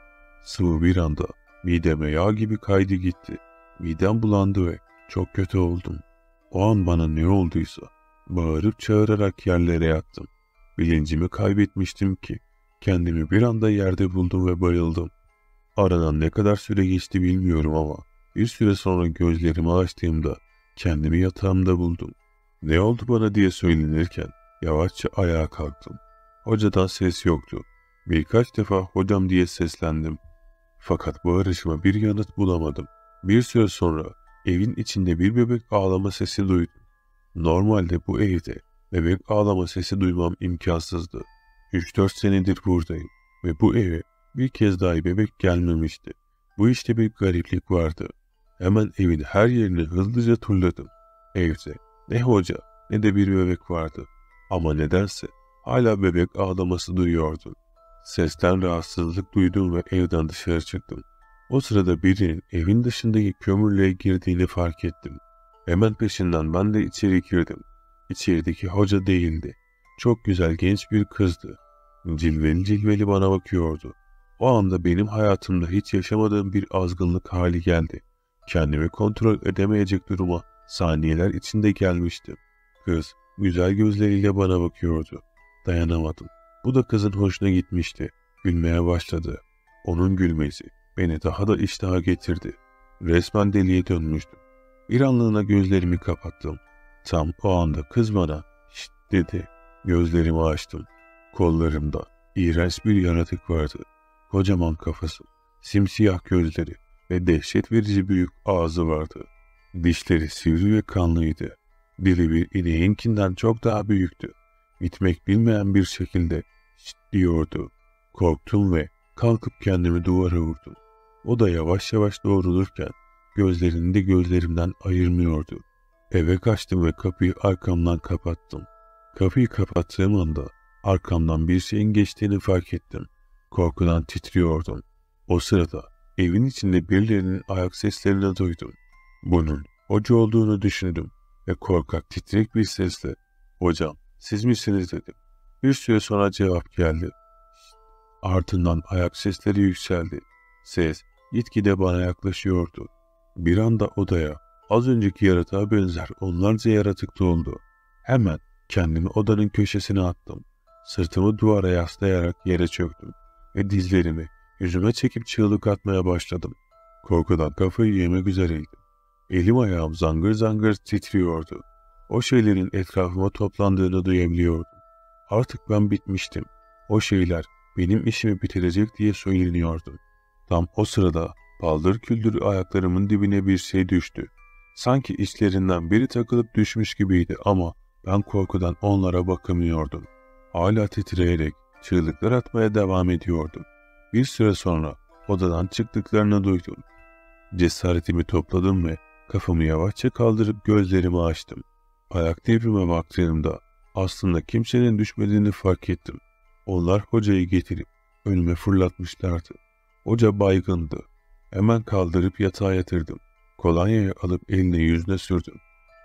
Sıvı bir anda mideme yağ gibi kaydı gitti. Midem bulandı ve çok kötü oldum. O an bana ne olduysa bağırıp çağırarak yerlere yattım. Bilincimi kaybetmiştim ki kendimi bir anda yerde buldum ve bayıldım. Aradan ne kadar süre geçti bilmiyorum ama bir süre sonra gözlerimi açtığımda kendimi yatağımda buldum. Ne oldu bana diye söylenirken yavaşça ayağa kalktım. Hocadan ses yoktu. Birkaç defa hocam diye seslendim. Fakat bağırışıma bir yanıt bulamadım. Bir süre sonra evin içinde bir bebek ağlama sesi duydum. Normalde bu evde bebek ağlama sesi duymam imkansızdı. 3-4 senedir buradayım ve bu eve bir kez daha bebek gelmemişti. Bu işte bir gariplik vardı. Hemen evin her yerini hızlıca turladım. Evde ne hoca ne de bir bebek vardı. Ama nedense hala bebek ağlaması duyuyordum. Sesten rahatsızlık duydum ve evden dışarı çıktım. O sırada birinin evin dışındaki kömürlüğe girdiğini fark ettim. Hemen peşinden ben de içeri girdim. İçerideki hoca değildi. Çok güzel genç bir kızdı. Cilveli cilveli bana bakıyordu. O anda benim hayatımda hiç yaşamadığım bir azgınlık hali geldi. Kendimi kontrol edemeyecek duruma saniyeler içinde gelmiştim. Kız güzel gözleriyle bana bakıyordu. Dayanamadım. Bu da kızın hoşuna gitmişti. Gülmeye başladı. Onun gülmesi beni daha da iştaha getirdi. Resmen deliye dönmüştüm. Bir anlığına gözlerimi kapattım. Tam o anda kız bana şşt dedi. Gözlerimi açtım. Kollarımda iğrenç bir yaratık vardı. Kocaman kafası, simsiyah gözleri ve dehşet verici büyük ağzı vardı. Dişleri sivri ve kanlıydı. Dili bir ineğinkinden çok daha büyüktü. Bitmek bilmeyen bir şekilde şit Korktum ve kalkıp kendimi duvara vurdum. O da yavaş yavaş doğrulurken gözlerini de gözlerimden ayırmıyordu. Eve kaçtım ve kapıyı arkamdan kapattım. Kapıyı kapattığım anda arkamdan bir şeyin geçtiğini fark ettim. Korkudan titriyordum. O sırada evin içinde birilerinin ayak seslerini duydum. Bunun hoca olduğunu düşündüm ve korkak titrek bir sesle ''Hocam siz misiniz?'' dedim. Bir süre sonra cevap geldi. Ardından ayak sesleri yükseldi. Ses itkide bana yaklaşıyordu. Bir anda odaya az önceki yaratığa benzer onlarca yaratık doldu. Hemen kendimi odanın köşesine attım. Sırtımı duvara yaslayarak yere çöktüm ve dizlerimi yüzüme çekip çığlık atmaya başladım. Korkudan kafayı yemek üzereydim. Elim ayağım zangır zangır titriyordu. O şeylerin etrafıma toplandığını duyabiliyordum. Artık ben bitmiştim. O şeyler benim işimi bitirecek diye söyleniyordu. Tam o sırada paldır küldür ayaklarımın dibine bir şey düştü. Sanki içlerinden biri takılıp düşmüş gibiydi ama ben korkudan onlara bakamıyordum. Hala titreyerek çığlıklar atmaya devam ediyordu. Bir süre sonra odadan çıktıklarını duydum. Cesaretimi topladım ve kafamı yavaşça kaldırıp gözlerimi açtım. Ayak devrime baktığımda aslında kimsenin düşmediğini fark ettim. Onlar hocayı getirip önüme fırlatmışlardı. Hoca baygındı. Hemen kaldırıp yatağa yatırdım. Kolonyayı alıp eline yüzüne sürdüm.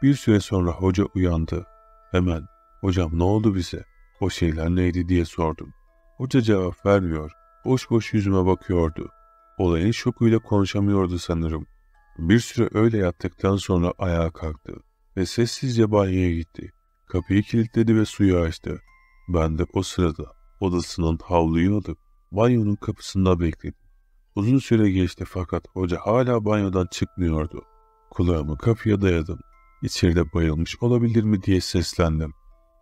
Bir süre sonra hoca uyandı. Hemen, hocam ne oldu bize? O şeyler neydi diye sordum. Hoca cevap vermiyor. Boş boş yüzüme bakıyordu. Olayın şokuyla konuşamıyordu sanırım. Bir süre öyle yattıktan sonra ayağa kalktı ve sessizce banyoya gitti. Kapıyı kilitledi ve suyu açtı. Ben de o sırada odasının havluyu alıp banyonun kapısında bekledim. Uzun süre geçti fakat hoca hala banyodan çıkmıyordu. Kulağımı kapıya dayadım. İçeride bayılmış olabilir mi diye seslendim.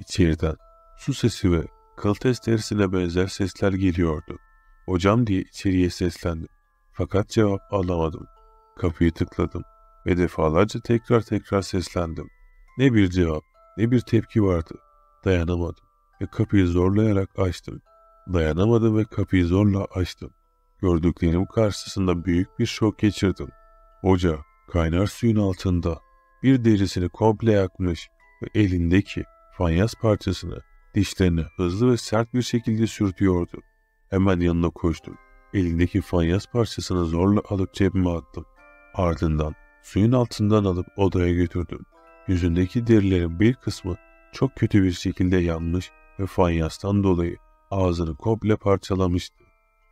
İçeriden Su sesi ve kıltes tersine benzer sesler geliyordu. Hocam diye içeriye seslendim. Fakat cevap alamadım. Kapıyı tıkladım ve defalarca tekrar tekrar seslendim. Ne bir cevap, ne bir tepki vardı. Dayanamadım ve kapıyı zorlayarak açtım. Dayanamadım ve kapıyı zorla açtım. Gördüklerim karşısında büyük bir şok geçirdim. Hoca kaynar suyun altında bir derisini komple yakmış ve elindeki fanyas parçasını Dişlerini hızlı ve sert bir şekilde sürtüyordu. Hemen yanına koştum. Elindeki fanyas parçasını zorla alıp cebime attım. Ardından suyun altından alıp odaya götürdüm. Yüzündeki derilerin bir kısmı çok kötü bir şekilde yanmış ve fanyastan dolayı ağzını komple parçalamıştı.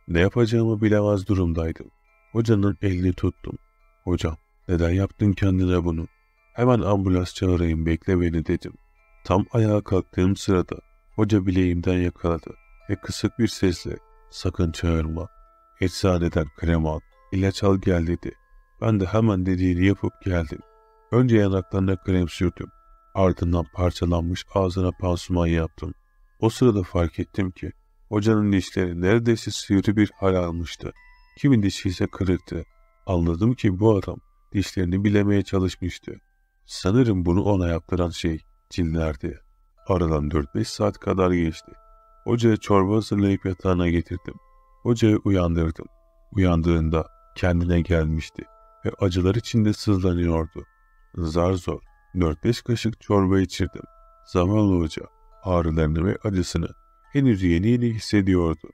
Ne yapacağımı bilemez durumdaydım. Hocanın elini tuttum. Hocam neden yaptın kendine bunu? Hemen ambulans çağırayım bekle beni dedim. Tam ayağa kalktığım sırada Hoca bileğimden yakaladı ve kısık bir sesle sakın çağırma. Eczaneden krema al, ilaç al gel dedi. Ben de hemen dediğini yapıp geldim. Önce yanaklarına krem sürdüm. Ardından parçalanmış ağzına pansuman yaptım. O sırada fark ettim ki hocanın dişleri neredeyse sivri bir hal almıştı. Kimin dişi ise kırıktı. Anladım ki bu adam dişlerini bilemeye çalışmıştı. Sanırım bunu ona yaptıran şey cinlerdi. Aradan 4-5 saat kadar geçti. Hoca'ya çorba hazırlayıp yatağına getirdim. Hoca'yı uyandırdım. Uyandığında kendine gelmişti ve acılar içinde sızlanıyordu. Zar zor 4-5 kaşık çorba içirdim. Zamanla hoca ağrılarını ve acısını henüz yeni yeni hissediyordu.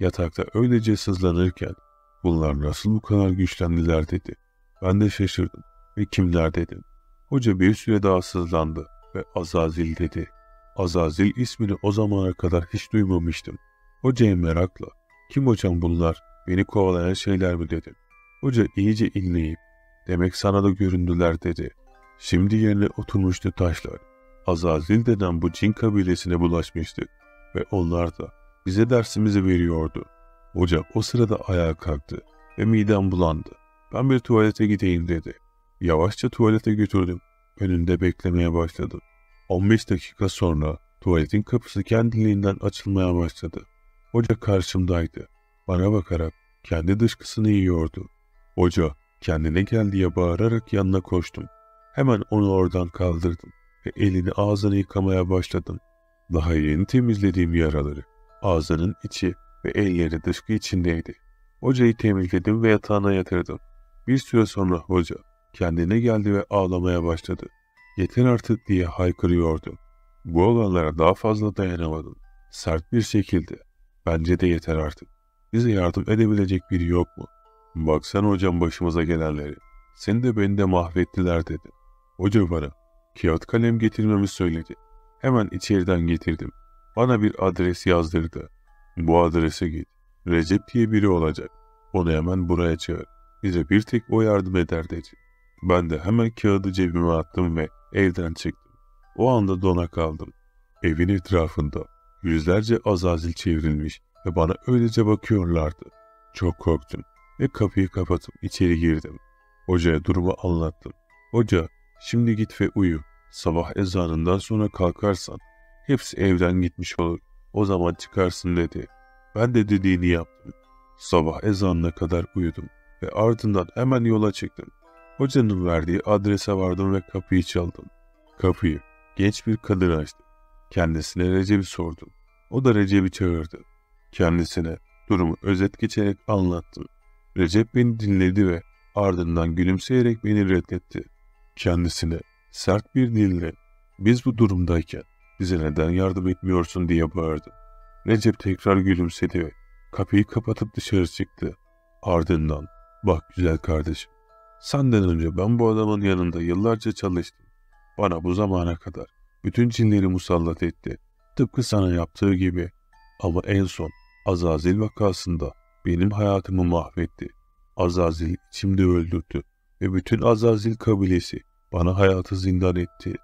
Yatakta öylece sızlanırken bunlar nasıl bu kadar güçlendiler dedi. Ben de şaşırdım ve kimler dedim. Hoca bir süre daha sızlandı ve Azazil dedi. Azazil ismini o zamana kadar hiç duymamıştım. Hocaya merakla, kim hocam bunlar, beni kovalayan şeyler mi dedim. Hoca iyice inleyip, demek sana da göründüler dedi. Şimdi yerine oturmuştu taşlar. Azazil denen bu cin kabilesine bulaşmıştı ve onlar da bize dersimizi veriyordu. Hoca o sırada ayağa kalktı ve midem bulandı. Ben bir tuvalete gideyim dedi. Yavaşça tuvalete götürdüm. Önünde beklemeye başladım. 15 dakika sonra tuvaletin kapısı kendiliğinden açılmaya başladı. Hoca karşımdaydı. Bana bakarak kendi dışkısını yiyordu. Hoca kendine gel diye bağırarak yanına koştum. Hemen onu oradan kaldırdım ve elini ağzını yıkamaya başladım. Daha yeni temizlediğim yaraları, ağzının içi ve elleri dışkı içindeydi. Hocayı temizledim ve yatağına yatırdım. Bir süre sonra hoca kendine geldi ve ağlamaya başladı. Yeter artık diye haykırıyordu. Bu olanlara daha fazla dayanamadım. Sert bir şekilde. Bence de yeter artık. Bize yardım edebilecek biri yok mu? Baksana hocam başımıza gelenleri. Seni de beni de mahvettiler dedi. Hoca bana kağıt kalem getirmemi söyledi. Hemen içeriden getirdim. Bana bir adres yazdırdı. Bu adrese git. Recep diye biri olacak. Onu hemen buraya çağır. Bize bir tek o yardım eder dedi. Ben de hemen kağıdı cebime attım ve Evden çıktım. O anda dona kaldım. Evin etrafında yüzlerce azazil çevrilmiş ve bana öylece bakıyorlardı. Çok korktum ve kapıyı kapatıp içeri girdim. Hocaya durumu anlattım. Hoca şimdi git ve uyu. Sabah ezanından sonra kalkarsan hepsi evden gitmiş olur. O zaman çıkarsın dedi. Ben de dediğini yaptım. Sabah ezanına kadar uyudum ve ardından hemen yola çıktım. Hocanın verdiği adrese vardım ve kapıyı çaldım. Kapıyı genç bir kadın açtı. Kendisine Recep'i sordum. O da Recep'i çağırdı. Kendisine durumu özet geçerek anlattım. Recep beni dinledi ve ardından gülümseyerek beni reddetti. Kendisine sert bir dille biz bu durumdayken bize neden yardım etmiyorsun diye bağırdı. Recep tekrar gülümsedi ve kapıyı kapatıp dışarı çıktı. Ardından bak güzel kardeşim Senden önce ben bu adamın yanında yıllarca çalıştım. Bana bu zamana kadar bütün cinleri musallat etti. Tıpkı sana yaptığı gibi. Ama en son Azazil vakasında benim hayatımı mahvetti. Azazil içimde öldürdü ve bütün Azazil kabilesi bana hayatı zindan etti.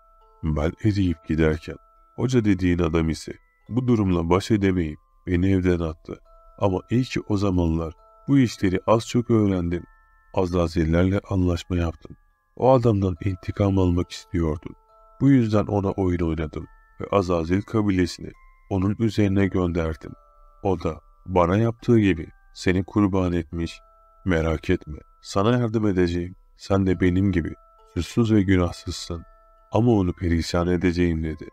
Ben eriyip giderken hoca dediğin adam ise bu durumla baş edemeyip beni evden attı. Ama iyi ki o zamanlar bu işleri az çok öğrendim Azazillerle anlaşma yaptın. O adamdan intikam almak istiyordun. Bu yüzden ona oyun oynadım ve Azazil kabilesini onun üzerine gönderdim. O da bana yaptığı gibi seni kurban etmiş. Merak etme, sana yardım edeceğim. Sen de benim gibi suçsuz ve günahsızsın. Ama onu perişan edeceğim dedi.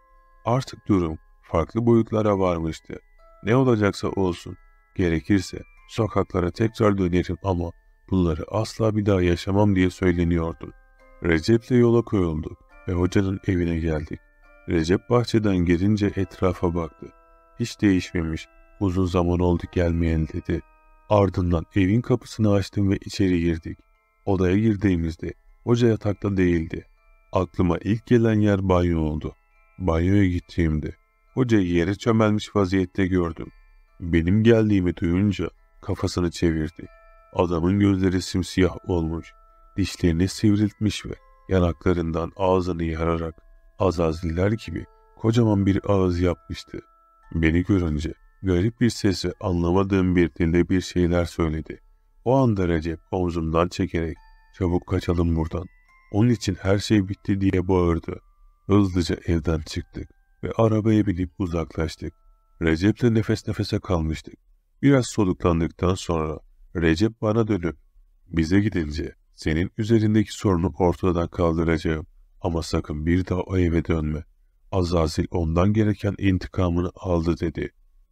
Artık durum farklı boyutlara varmıştı. Ne olacaksa olsun, gerekirse sokaklara tekrar dönerim ama bunları asla bir daha yaşamam diye söyleniyordu. Recep'le yola koyulduk ve hocanın evine geldik. Recep bahçeden girince etrafa baktı. Hiç değişmemiş, uzun zaman oldu gelmeyen dedi. Ardından evin kapısını açtım ve içeri girdik. Odaya girdiğimizde hoca yatakta değildi. Aklıma ilk gelen yer banyo oldu. Banyoya gittiğimde hocayı yere çömelmiş vaziyette gördüm. Benim geldiğimi duyunca kafasını çevirdi. Adamın gözleri simsiyah olmuş, dişlerini sivriltmiş ve yanaklarından ağzını yararak azazliler gibi kocaman bir ağız yapmıştı. Beni görünce garip bir ses ve anlamadığım bir dilde bir şeyler söyledi. O anda Recep omzumdan çekerek çabuk kaçalım buradan. Onun için her şey bitti diye bağırdı. Hızlıca evden çıktık ve arabaya binip uzaklaştık. Recep'le nefes nefese kalmıştık. Biraz soluklandıktan sonra Recep bana dönüp, bize gidince senin üzerindeki sorunu ortadan kaldıracağım ama sakın bir daha o eve dönme. Azazil ondan gereken intikamını aldı dedi.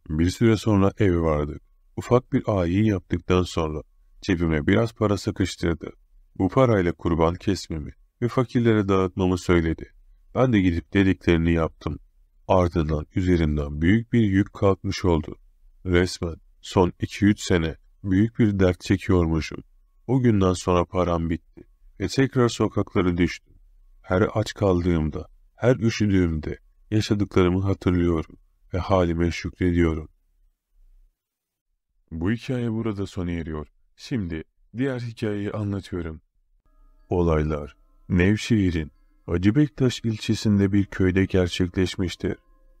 Bir süre sonra eve vardık. Ufak bir ayin yaptıktan sonra cebime biraz para sıkıştırdı. Bu parayla kurban kesmemi ve fakirlere dağıtmamı söyledi. Ben de gidip dediklerini yaptım. Ardından üzerimden büyük bir yük kalkmış oldu. Resmen son 2-3 sene büyük bir dert çekiyormuşum. O günden sonra param bitti ve tekrar sokaklara düştüm. Her aç kaldığımda, her üşüdüğümde yaşadıklarımı hatırlıyorum ve halime şükrediyorum. Bu hikaye burada sona eriyor. Şimdi diğer hikayeyi anlatıyorum. Olaylar Nevşehir'in Hacı Bektaş ilçesinde bir köyde gerçekleşmiştir.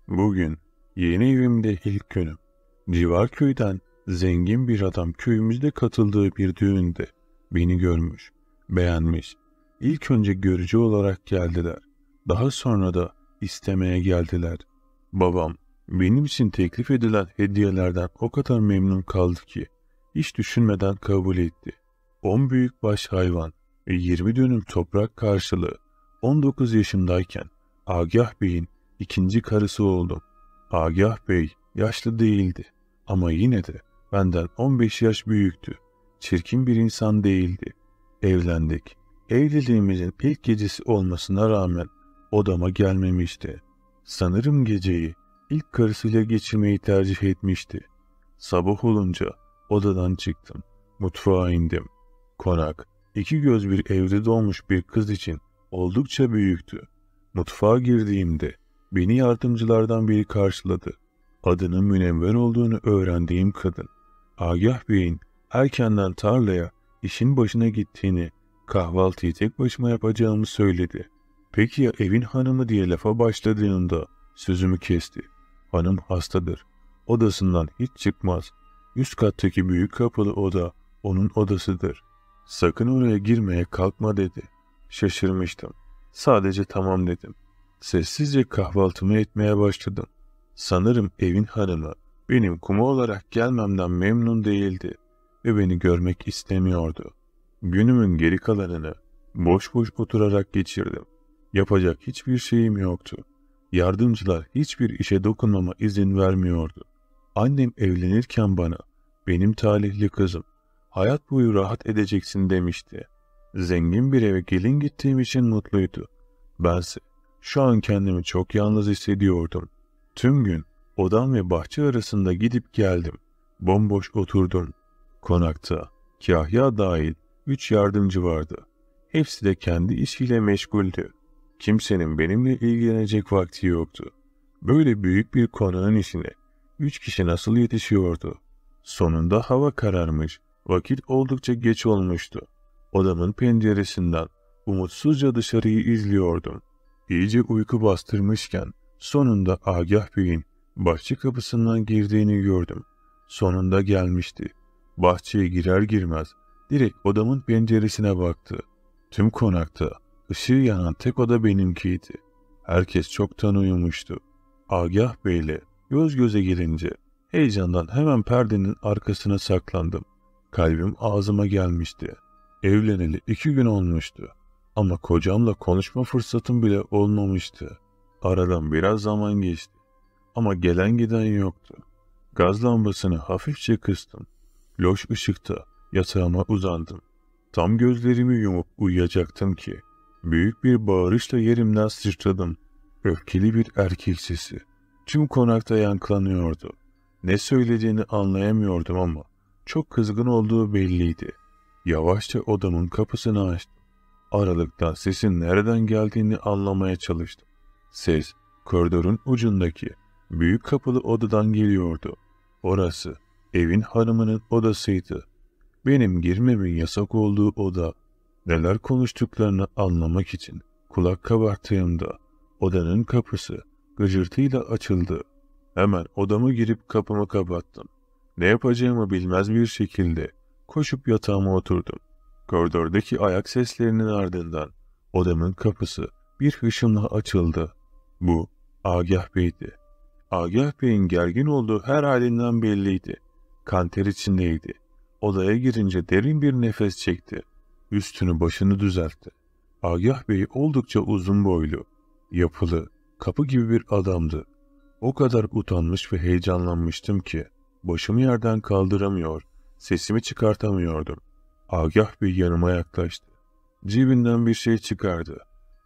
Bugün yeni evimde ilk günüm. Civar köyden Zengin bir adam köyümüzde katıldığı bir düğünde beni görmüş, beğenmiş. İlk önce görücü olarak geldiler. Daha sonra da istemeye geldiler. Babam benim için teklif edilen hediyelerden o kadar memnun kaldı ki hiç düşünmeden kabul etti. 10 büyük baş hayvan, ve 20 dönüm toprak karşılığı. 19 yaşındayken Agah Bey'in ikinci karısı oldum. Agah Bey yaşlı değildi ama yine de Benden 15 yaş büyüktü. Çirkin bir insan değildi. Evlendik. Evliliğimizin ilk gecesi olmasına rağmen odama gelmemişti. Sanırım geceyi ilk karısıyla geçirmeyi tercih etmişti. Sabah olunca odadan çıktım. Mutfağa indim. Konak, iki göz bir evde doğmuş bir kız için oldukça büyüktü. Mutfağa girdiğimde beni yardımcılardan biri karşıladı. Adının münevver olduğunu öğrendiğim kadın. Agah Bey'in erkenden tarlaya işin başına gittiğini, kahvaltıyı tek başıma yapacağımı söyledi. Peki ya evin hanımı diye lafa başladığında sözümü kesti. Hanım hastadır. Odasından hiç çıkmaz. Üst kattaki büyük kapalı oda onun odasıdır. Sakın oraya girmeye kalkma dedi. Şaşırmıştım. Sadece tamam dedim. Sessizce kahvaltımı etmeye başladım. Sanırım evin hanımı benim kumu olarak gelmemden memnun değildi ve beni görmek istemiyordu. Günümün geri kalanını boş boş oturarak geçirdim. Yapacak hiçbir şeyim yoktu. Yardımcılar hiçbir işe dokunmama izin vermiyordu. Annem evlenirken bana, benim talihli kızım, hayat boyu rahat edeceksin demişti. Zengin bir eve gelin gittiğim için mutluydu. Bense şu an kendimi çok yalnız hissediyordum. Tüm gün Odam ve bahçe arasında gidip geldim. Bomboş oturdum. Konakta Kahya dahil üç yardımcı vardı. Hepsi de kendi işiyle meşguldü. Kimsenin benimle ilgilenecek vakti yoktu. Böyle büyük bir konağın işine üç kişi nasıl yetişiyordu? Sonunda hava kararmış, vakit oldukça geç olmuştu. Odamın penceresinden umutsuzca dışarıyı izliyordum. İyice uyku bastırmışken sonunda Agah Bey'in Bahçe kapısından girdiğini gördüm. Sonunda gelmişti. Bahçeye girer girmez direkt odamın penceresine baktı. Tüm konakta ışığı yanan tek oda benimkiydi. Herkes çoktan uyumuştu. Agah Bey'le göz göze gelince heyecandan hemen perdenin arkasına saklandım. Kalbim ağzıma gelmişti. Evleneli iki gün olmuştu. Ama kocamla konuşma fırsatım bile olmamıştı. Aradan biraz zaman geçti ama gelen giden yoktu. Gaz lambasını hafifçe kıstım. Loş ışıkta yatağıma uzandım. Tam gözlerimi yumup uyuyacaktım ki büyük bir bağırışla yerimden sıçradım. Öfkeli bir erkek sesi. Tüm konakta yankılanıyordu. Ne söylediğini anlayamıyordum ama çok kızgın olduğu belliydi. Yavaşça odamın kapısını açtım. Aralıktan sesin nereden geldiğini anlamaya çalıştım. Ses koridorun ucundaki Büyük kapılı odadan geliyordu. Orası evin hanımının odasıydı. Benim girmemin yasak olduğu oda. Neler konuştuklarını anlamak için kulak kabarttığımda odanın kapısı gıcırtıyla açıldı. Hemen odama girip kapımı kapattım. Ne yapacağımı bilmez bir şekilde koşup yatağıma oturdum. Koridordaki ayak seslerinin ardından odamın kapısı bir hışımla açıldı. Bu Agah Bey'di. Agah Bey'in gergin olduğu her halinden belliydi. Kanter içindeydi. Odaya girince derin bir nefes çekti. Üstünü başını düzeltti. Agah Bey oldukça uzun boylu, yapılı, kapı gibi bir adamdı. O kadar utanmış ve heyecanlanmıştım ki başımı yerden kaldıramıyor, sesimi çıkartamıyordum. Agah Bey yanıma yaklaştı. Cibinden bir şey çıkardı.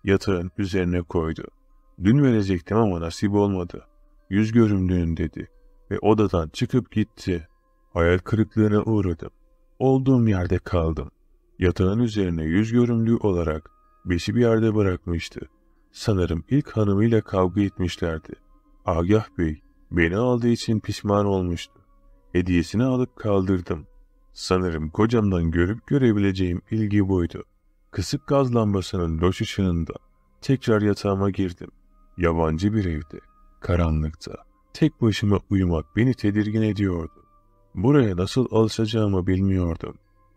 Yatağın üzerine koydu. Dün verecektim ama nasip olmadı yüz görümlüğün dedi ve odadan çıkıp gitti. Hayal kırıklığına uğradım. Olduğum yerde kaldım. Yatağın üzerine yüz görümlü olarak beşi bir yerde bırakmıştı. Sanırım ilk hanımıyla kavga etmişlerdi. Agah Bey beni aldığı için pişman olmuştu. Hediyesini alıp kaldırdım. Sanırım kocamdan görüp görebileceğim ilgi buydu. Kısık gaz lambasının loş ışığında tekrar yatağıma girdim. Yabancı bir evde. Karanlıkta, tek başıma uyumak beni tedirgin ediyordu. Buraya nasıl alışacağımı bilmiyordum.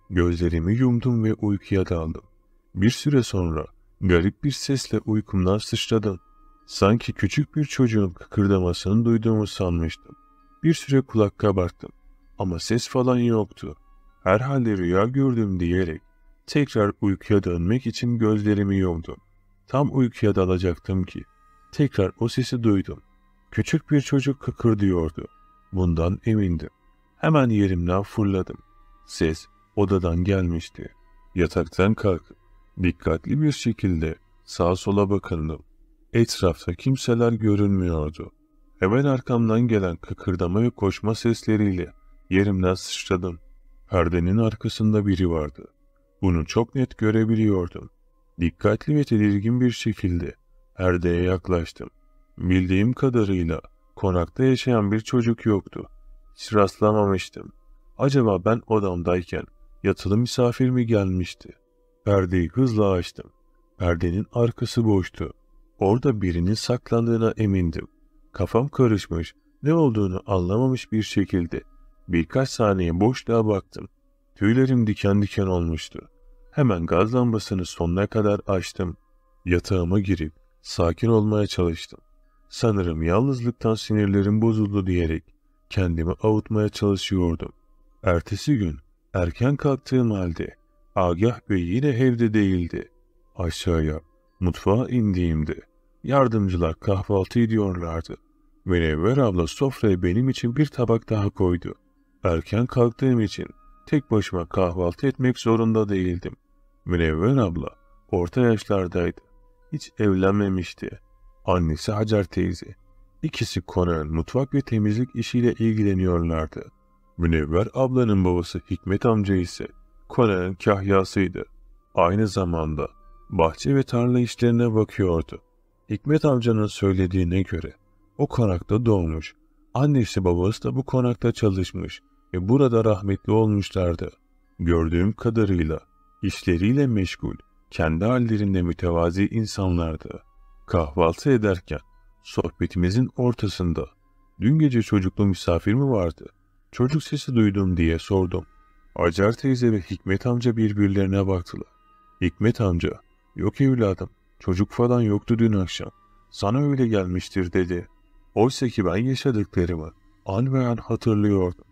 Gözlerimi yumdum ve uykuya daldım. Bir süre sonra garip bir sesle uykumdan sıçradım. Sanki küçük bir çocuğun kıkırdamasını duyduğumu sanmıştım. Bir süre kulak kabarttım ama ses falan yoktu. Herhalde rüya gördüm diyerek tekrar uykuya dönmek için gözlerimi yumdum. Tam uykuya dalacaktım ki tekrar o sesi duydum. Küçük bir çocuk kıkırdıyordu. Bundan emindim. Hemen yerimden fırladım. Ses odadan gelmişti. Yataktan kalkıp dikkatli bir şekilde sağa sola bakındım. Etrafta kimseler görünmüyordu. Hemen arkamdan gelen kıkırdama ve koşma sesleriyle yerimden sıçradım. Perdenin arkasında biri vardı. Bunu çok net görebiliyordum. Dikkatli ve tedirgin bir şekilde perdeye yaklaştım. Bildiğim kadarıyla konakta yaşayan bir çocuk yoktu. Hiç rastlamamıştım. Acaba ben odamdayken yatılı misafir mi gelmişti? Perdeyi hızla açtım. Perdenin arkası boştu. Orada birinin saklandığına emindim. Kafam karışmış, ne olduğunu anlamamış bir şekilde birkaç saniye boşluğa baktım. Tüylerim diken diken olmuştu. Hemen gaz lambasını sonuna kadar açtım. Yatağıma girip sakin olmaya çalıştım. Sanırım yalnızlıktan sinirlerim bozuldu diyerek kendimi avutmaya çalışıyordum. Ertesi gün erken kalktığım halde Agah Bey yine evde değildi. Aşağıya, mutfağa indiğimde yardımcılar kahvaltı ediyorlardı. Münevver abla sofraya benim için bir tabak daha koydu. Erken kalktığım için tek başıma kahvaltı etmek zorunda değildim. Münevver abla orta yaşlardaydı. Hiç evlenmemişti annesi Hacer teyze. İkisi konağın mutfak ve temizlik işiyle ilgileniyorlardı. Münevver ablanın babası Hikmet amca ise konağın kahyasıydı. Aynı zamanda bahçe ve tarla işlerine bakıyordu. Hikmet amcanın söylediğine göre o konakta doğmuş. Annesi babası da bu konakta çalışmış ve burada rahmetli olmuşlardı. Gördüğüm kadarıyla işleriyle meşgul, kendi hallerinde mütevazi insanlardı.'' Kahvaltı ederken sohbetimizin ortasında dün gece çocuklu misafir mi vardı? Çocuk sesi duydum diye sordum. Acar teyze ve Hikmet amca birbirlerine baktılar. Hikmet amca, yok evladım, çocuk falan yoktu dün akşam. Sana öyle gelmiştir dedi. Oysa ki ben yaşadıklarımı an ve an hatırlıyordum.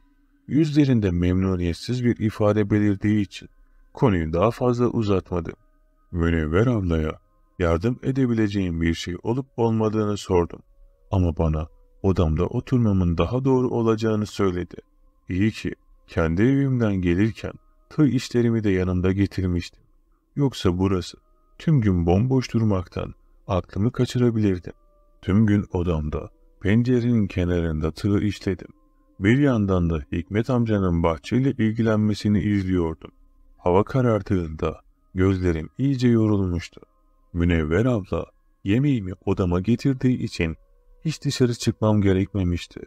Yüzlerinde memnuniyetsiz bir ifade belirdiği için konuyu daha fazla uzatmadım. Münevver ablaya yardım edebileceğim bir şey olup olmadığını sordum. Ama bana odamda oturmamın daha doğru olacağını söyledi. İyi ki kendi evimden gelirken tığ işlerimi de yanımda getirmiştim. Yoksa burası tüm gün bomboş durmaktan aklımı kaçırabilirdim. Tüm gün odamda, pencerenin kenarında tığ işledim. Bir yandan da Hikmet amcanın bahçeyle ilgilenmesini izliyordum. Hava kararttığında gözlerim iyice yorulmuştu. Münevver abla yemeğimi odama getirdiği için hiç dışarı çıkmam gerekmemişti.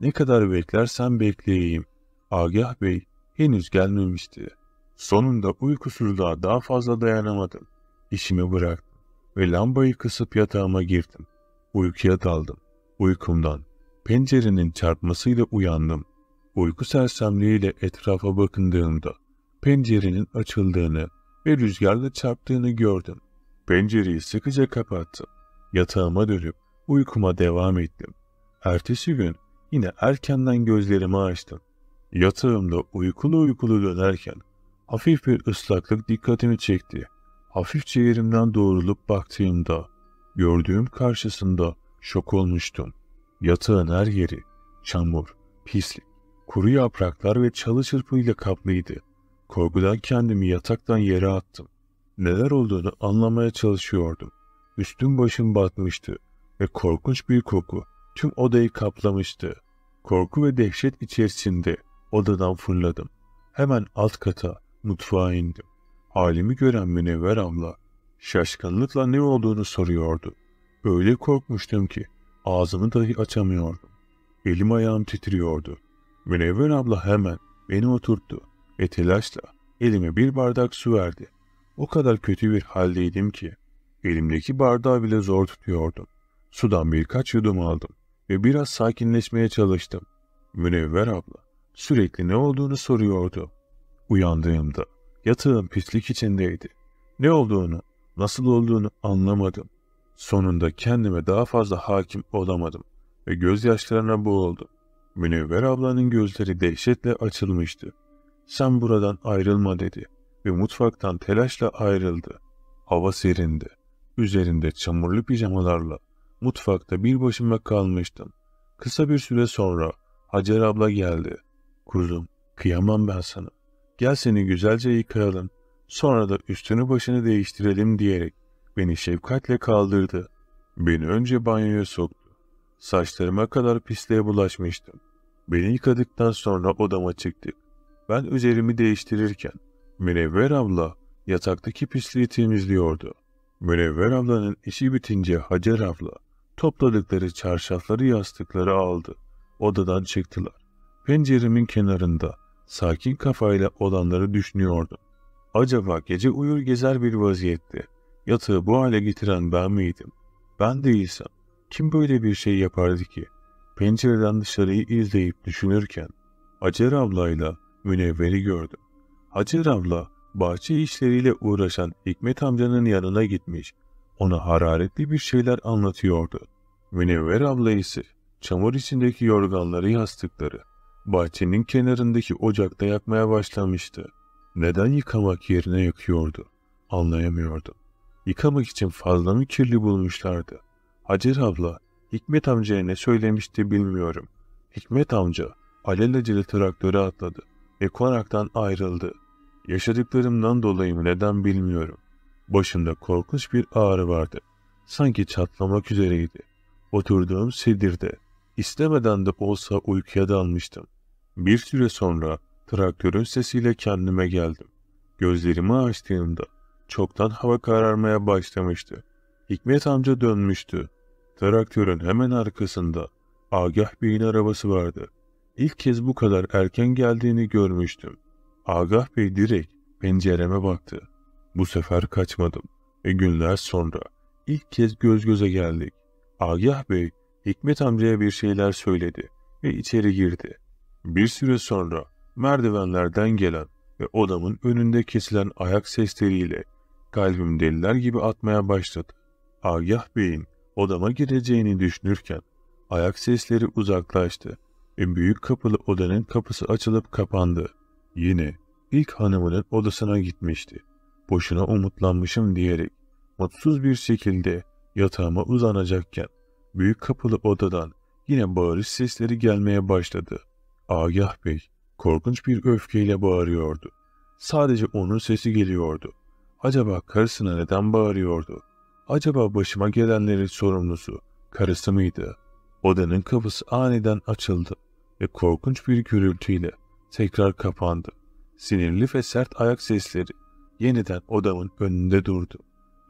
Ne kadar beklersem bekleyeyim. Agah Bey henüz gelmemişti. Sonunda uykusuzluğa daha fazla dayanamadım. İşimi bıraktım ve lambayı kısıp yatağıma girdim. Uykuya daldım. Uykumdan pencerenin çarpmasıyla uyandım. Uyku sersemliğiyle etrafa bakındığımda pencerenin açıldığını ve rüzgarla çarptığını gördüm. Pencereyi sıkıca kapattım. Yatağıma dönüp uykuma devam ettim. Ertesi gün yine erkenden gözlerimi açtım. Yatağımda uykulu uykulu dönerken hafif bir ıslaklık dikkatimi çekti. Hafifçe yerimden doğrulup baktığımda gördüğüm karşısında şok olmuştum. Yatağın her yeri çamur, pislik, kuru yapraklar ve çalı çırpıyla kaplıydı. Korkudan kendimi yataktan yere attım neler olduğunu anlamaya çalışıyordum. Üstüm başım batmıştı ve korkunç bir koku tüm odayı kaplamıştı. Korku ve dehşet içerisinde odadan fırladım. Hemen alt kata mutfağa indim. Halimi gören Münevver abla şaşkınlıkla ne olduğunu soruyordu. Öyle korkmuştum ki ağzımı dahi açamıyordum. Elim ayağım titriyordu. Münevver abla hemen beni oturttu ve telaşla elime bir bardak su verdi. O kadar kötü bir haldeydim ki elimdeki bardağı bile zor tutuyordum. Sudan birkaç yudum aldım ve biraz sakinleşmeye çalıştım. Münevver abla sürekli ne olduğunu soruyordu. Uyandığımda yatağım pislik içindeydi. Ne olduğunu, nasıl olduğunu anlamadım. Sonunda kendime daha fazla hakim olamadım ve gözyaşlarına boğuldum. Münevver ablanın gözleri dehşetle açılmıştı. Sen buradan ayrılma dedi ve mutfaktan telaşla ayrıldı. Hava serindi. Üzerinde çamurlu pijamalarla mutfakta bir başıma kalmıştım. Kısa bir süre sonra Hacer abla geldi. Kuzum, kıyamam ben sana. Gel seni güzelce yıkayalım. Sonra da üstünü başını değiştirelim diyerek beni şefkatle kaldırdı. Beni önce banyoya soktu. Saçlarıma kadar pisliğe bulaşmıştım. Beni yıkadıktan sonra odama çıktık. Ben üzerimi değiştirirken Münevver abla yataktaki pisliği temizliyordu. Münevver ablanın işi bitince Hacer abla topladıkları çarşafları yastıkları aldı. Odadan çıktılar. Penceremin kenarında sakin kafayla olanları düşünüyordum. Acaba gece uyur gezer bir vaziyette Yatığı bu hale getiren ben miydim? Ben değilsem kim böyle bir şey yapardı ki? Pencereden dışarıyı izleyip düşünürken Hacer ablayla Münevver'i gördüm. Hacı Ramla bahçe işleriyle uğraşan Hikmet amcanın yanına gitmiş. Ona hararetli bir şeyler anlatıyordu. Münevver abla ise çamur içindeki yorganları yastıkları bahçenin kenarındaki ocakta yakmaya başlamıştı. Neden yıkamak yerine yakıyordu? Anlayamıyordu. Yıkamak için fazla mı kirli bulmuşlardı? Hacer abla Hikmet amcaya ne söylemişti bilmiyorum. Hikmet amca alelacele traktörü atladı. Ekorak'tan ayrıldı. Yaşadıklarımdan dolayı neden bilmiyorum. Başımda korkunç bir ağrı vardı. Sanki çatlamak üzereydi. Oturduğum sedirde. İstemeden de olsa uykuya dalmıştım. Bir süre sonra traktörün sesiyle kendime geldim. Gözlerimi açtığımda çoktan hava kararmaya başlamıştı. Hikmet amca dönmüştü. Traktörün hemen arkasında Agah Bey'in arabası vardı ilk kez bu kadar erken geldiğini görmüştüm. Agah Bey direkt pencereme baktı. Bu sefer kaçmadım ve günler sonra ilk kez göz göze geldik. Agah Bey Hikmet amcaya bir şeyler söyledi ve içeri girdi. Bir süre sonra merdivenlerden gelen ve odamın önünde kesilen ayak sesleriyle kalbim deliler gibi atmaya başladı. Agah Bey'in odama gireceğini düşünürken ayak sesleri uzaklaştı büyük kapılı odanın kapısı açılıp kapandı. Yine ilk hanımının odasına gitmişti. Boşuna umutlanmışım diyerek mutsuz bir şekilde yatağıma uzanacakken büyük kapılı odadan yine bağırış sesleri gelmeye başladı. Agah Bey korkunç bir öfkeyle bağırıyordu. Sadece onun sesi geliyordu. Acaba karısına neden bağırıyordu? Acaba başıma gelenlerin sorumlusu karısı mıydı? Odanın kapısı aniden açıldı ve korkunç bir gürültüyle tekrar kapandı. Sinirli ve sert ayak sesleri yeniden odamın önünde durdu.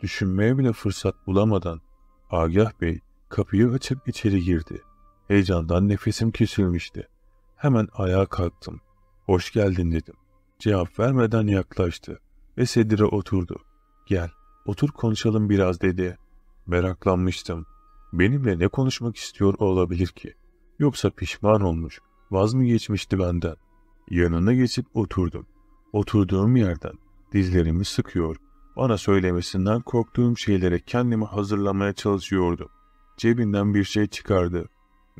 Düşünmeye bile fırsat bulamadan Agah Bey kapıyı açıp içeri girdi. Heyecandan nefesim kesilmişti. Hemen ayağa kalktım. Hoş geldin dedim. Cevap vermeden yaklaştı ve sedire oturdu. Gel, otur konuşalım biraz dedi. Meraklanmıştım. Benimle ne konuşmak istiyor olabilir ki? Yoksa pişman olmuş, vaz mı geçmişti benden? Yanına geçip oturdum. Oturduğum yerden dizlerimi sıkıyor, bana söylemesinden korktuğum şeylere kendimi hazırlamaya çalışıyordum. Cebinden bir şey çıkardı.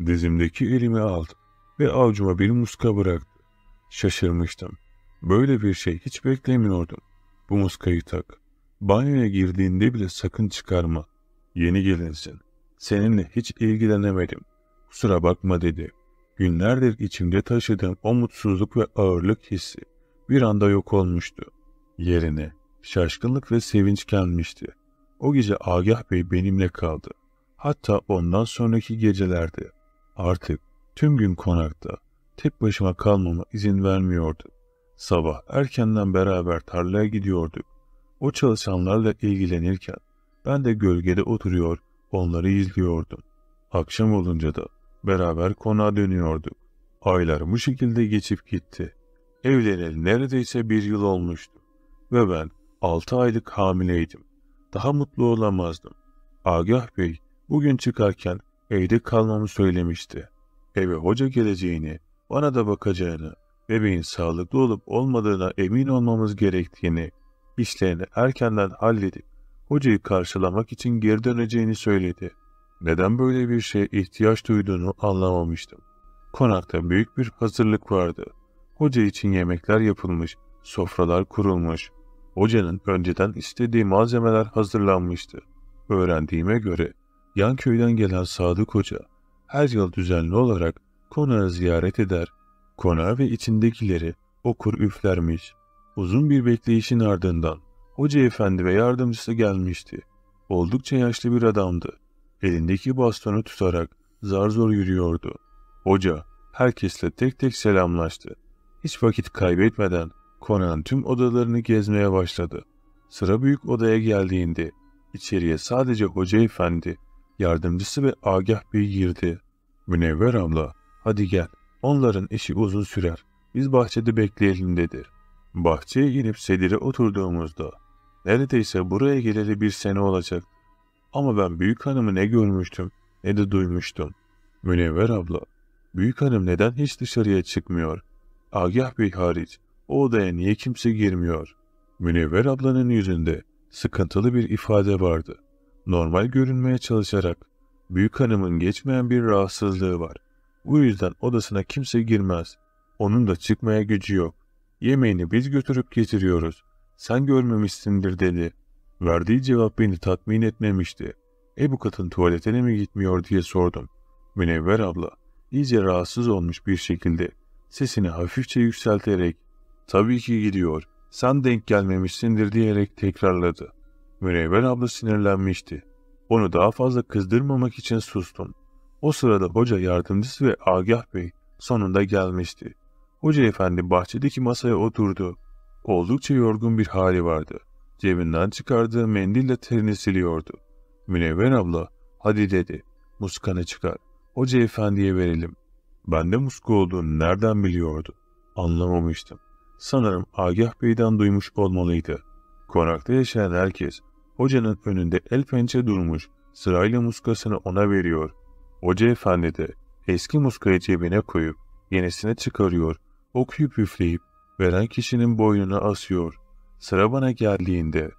Dizimdeki elimi aldı ve avcuma bir muska bıraktı. Şaşırmıştım. Böyle bir şey hiç beklemiyordum. Bu muskayı tak. Banyoya girdiğinde bile sakın çıkarma. Yeni gelinsin. Seninle hiç ilgilenemedim.'' Kusura bakma dedi. Günlerdir içimde taşıdığım o mutsuzluk ve ağırlık hissi bir anda yok olmuştu. Yerine şaşkınlık ve sevinç gelmişti. O gece Agah Bey benimle kaldı. Hatta ondan sonraki gecelerde artık tüm gün konakta tek başıma kalmama izin vermiyordu. Sabah erkenden beraber tarlaya gidiyorduk. O çalışanlarla ilgilenirken ben de gölgede oturuyor onları izliyordum. Akşam olunca da Beraber konağa dönüyorduk. Aylar bu şekilde geçip gitti. Evleneli neredeyse bir yıl olmuştu. Ve ben altı aylık hamileydim. Daha mutlu olamazdım. Agah Bey bugün çıkarken evde kalmamı söylemişti. Eve hoca geleceğini, bana da bakacağını, bebeğin sağlıklı olup olmadığına emin olmamız gerektiğini, işlerini erkenden halledip hocayı karşılamak için geri döneceğini söyledi neden böyle bir şeye ihtiyaç duyduğunu anlamamıştım. Konakta büyük bir hazırlık vardı. Hoca için yemekler yapılmış, sofralar kurulmuş. Hocanın önceden istediği malzemeler hazırlanmıştı. Öğrendiğime göre yan köyden gelen Sadık Hoca her yıl düzenli olarak konağı ziyaret eder. Konağı ve içindekileri okur üflermiş. Uzun bir bekleyişin ardından Hoca Efendi ve yardımcısı gelmişti. Oldukça yaşlı bir adamdı. Elindeki bastonu tutarak zar zor yürüyordu. Hoca herkesle tek tek selamlaştı. Hiç vakit kaybetmeden Conan tüm odalarını gezmeye başladı. Sıra büyük odaya geldiğinde içeriye sadece hoca efendi, yardımcısı ve Agah Bey girdi. Münevver abla, hadi gel, onların işi uzun sürer, biz bahçede bekleyelim dedi. Bahçeye inip sedire oturduğumuzda, neredeyse buraya geleli bir sene olacaktı. Ama ben büyük hanımı ne görmüştüm ne de duymuştum. Münevver abla, büyük hanım neden hiç dışarıya çıkmıyor? Agah Bey hariç o odaya niye kimse girmiyor? Münevver ablanın yüzünde sıkıntılı bir ifade vardı. Normal görünmeye çalışarak büyük hanımın geçmeyen bir rahatsızlığı var. Bu yüzden odasına kimse girmez. Onun da çıkmaya gücü yok. Yemeğini biz götürüp getiriyoruz. Sen görmemişsindir dedi. Verdiği cevap beni tatmin etmemişti. Ebu katın tuvaletine mi gitmiyor diye sordum. Münevver abla iyice rahatsız olmuş bir şekilde sesini hafifçe yükselterek ''Tabii ki gidiyor, sen denk gelmemişsindir.'' diyerek tekrarladı. Münevver abla sinirlenmişti. Onu daha fazla kızdırmamak için sustum. O sırada hoca yardımcısı ve Agah Bey sonunda gelmişti. Hoca efendi bahçedeki masaya oturdu. Oldukça yorgun bir hali vardı. Cebinden çıkardığı mendille terini siliyordu. Münevver abla, hadi dedi, muskanı çıkar, hoca efendiye verelim. Ben de muska olduğunu nereden biliyordu? Anlamamıştım. Sanırım Agah Bey'den duymuş olmalıydı. Konakta yaşayan herkes, hocanın önünde el pençe durmuş, sırayla muskasını ona veriyor. Hoca efendi de eski muskayı cebine koyup yenisini çıkarıyor, okuyup üfleyip veren kişinin boynuna asıyor. Sıra bana geldiğinde